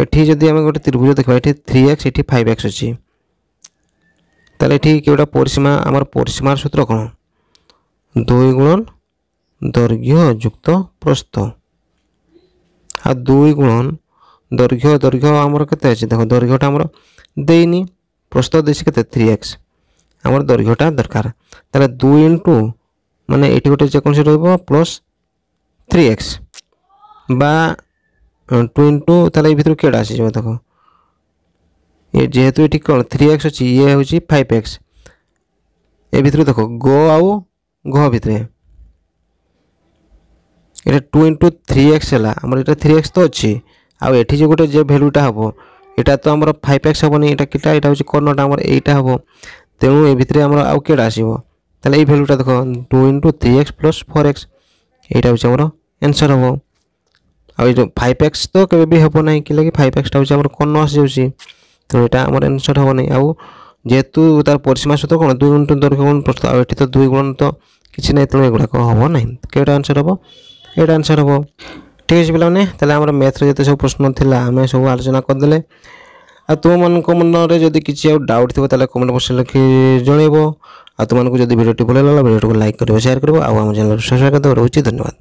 এটি যদি আমি গোটে ত্রিভুজ দেখবা এটি থ্রি এক্স এটি ফাইভ এক্স অছি তাহলে এটি কেউটা পরিসীমা আমার পরিসীমার সূত্র কোণ দুই গুণন দৈর্ঘ্য যুক্ত প্রস্থ আর দুই গুণন দৈর্ঘ্য দৈর্ঘ্য আমার কেতে আছে দেখো দৈর্ঘ্যটা আমার দেইনি প্রস্থ দিয়েছি কেতে থ্রি এক্স আমার দৈর্ঘ্যটা দরকার তাহলে দুই ইন্টু ମାନେ ଏଠି ଗୋଟେ ଯେକୌଣସି ରହିବ ପ୍ଲସ୍ থ্রি এক্স বা টু ইন্টু তাহলে এই ভিতরে কেটা আসিযোগ দেখ যেহেতু এটি কোণ থ্রি এক্স অছি ইয়ে হচ্ছে ফাইভ এক্স এ ভিতরে দেখ গ আউ ঘ ভিতরে এটা টু ইন্টু থ্রি এক্স হল আমার এটা থ্রি এক্স তো অছি আউ এটি যে গোটে যে ভ্যালুটা হব এটা তো আমার ফাইভ এক্স হবনি এটা কেটা এটা হচ্ছে কর্ণটা আমার এইটা হব তেমন এ ভিতরে আমার আউ কেটা আসব তাহলে এই ভ্যালুটা দেখো two into three X plus four X এইটা হচ্ছে আমার আনসর হব ଆଉ ଏଇ ଯେଉଁ ଫାଇଭ୍ ଏକ୍ସ ତ କେବେ ବି ହେବ ନାହିଁ କି ଲାଗି ଫାଇଭ୍ ଏକ୍ସଟା ହେଉଛି ଆମର କର୍ଣ୍ଣ ଆସିଯାଉଛି ତେଣୁ ଏଇଟା ଆମର ଆନ୍ସର୍ ହେବ ନାହିଁ ଆଉ ଯେହେତୁ ତା'ର ପରିସୀମା ସୂତ୍ର କ'ଣ ଦୁଇ ଗୁଣ ଦୈର୍ଘ୍ୟ ଗୁଣ ପ୍ରସ୍ତୁତ ଆଉ ଏଠି ତ ଦୁଇ ଗୁଣ ତ କିଛି ନାହିଁ ତେଣୁ ଏଗୁଡ଼ାକ ହେବ ନାହିଁ କେଉଁଟା ଆନ୍ସର୍ ହେବ ଏଇଟା ଆନ୍ସର୍ ହେବ ଠିକ୍ ଅଛି ପିଲାମାନେ ତାହେଲେ ଆମର ମ୍ୟାଥ୍ରେ ଯେତେ ସବୁ ପ୍ରଶ୍ନ ଥିଲା ଆମେ ସବୁ ଆଲୋଚନା କରିଦେଲେ ଆଉ ତୁମମାନଙ୍କ ମନରେ ଯଦି କିଛି ଆଉ ଡାଉଟ୍ ଥିବ ତାହେଲେ କମେଣ୍ଟ ବକ୍ସରେ ଲେଖି ଜଣାଇବ ଆଉ ତୁମମାନଙ୍କୁ ଯଦି ଭିଡ଼ିଓଟି ଭଲ ଲାଗିଲା ଭିଡ଼ିଓଟିକୁ ଲାଇକ୍ କରିବ ସେୟାର କରିବ ଆଉ ଆମ ଚ୍ୟାନେଲକୁ ସବସ୍କ୍ରାଇବ୍ କରିଦେବାର ହେଉଛି ଧନ୍ୟବାଦ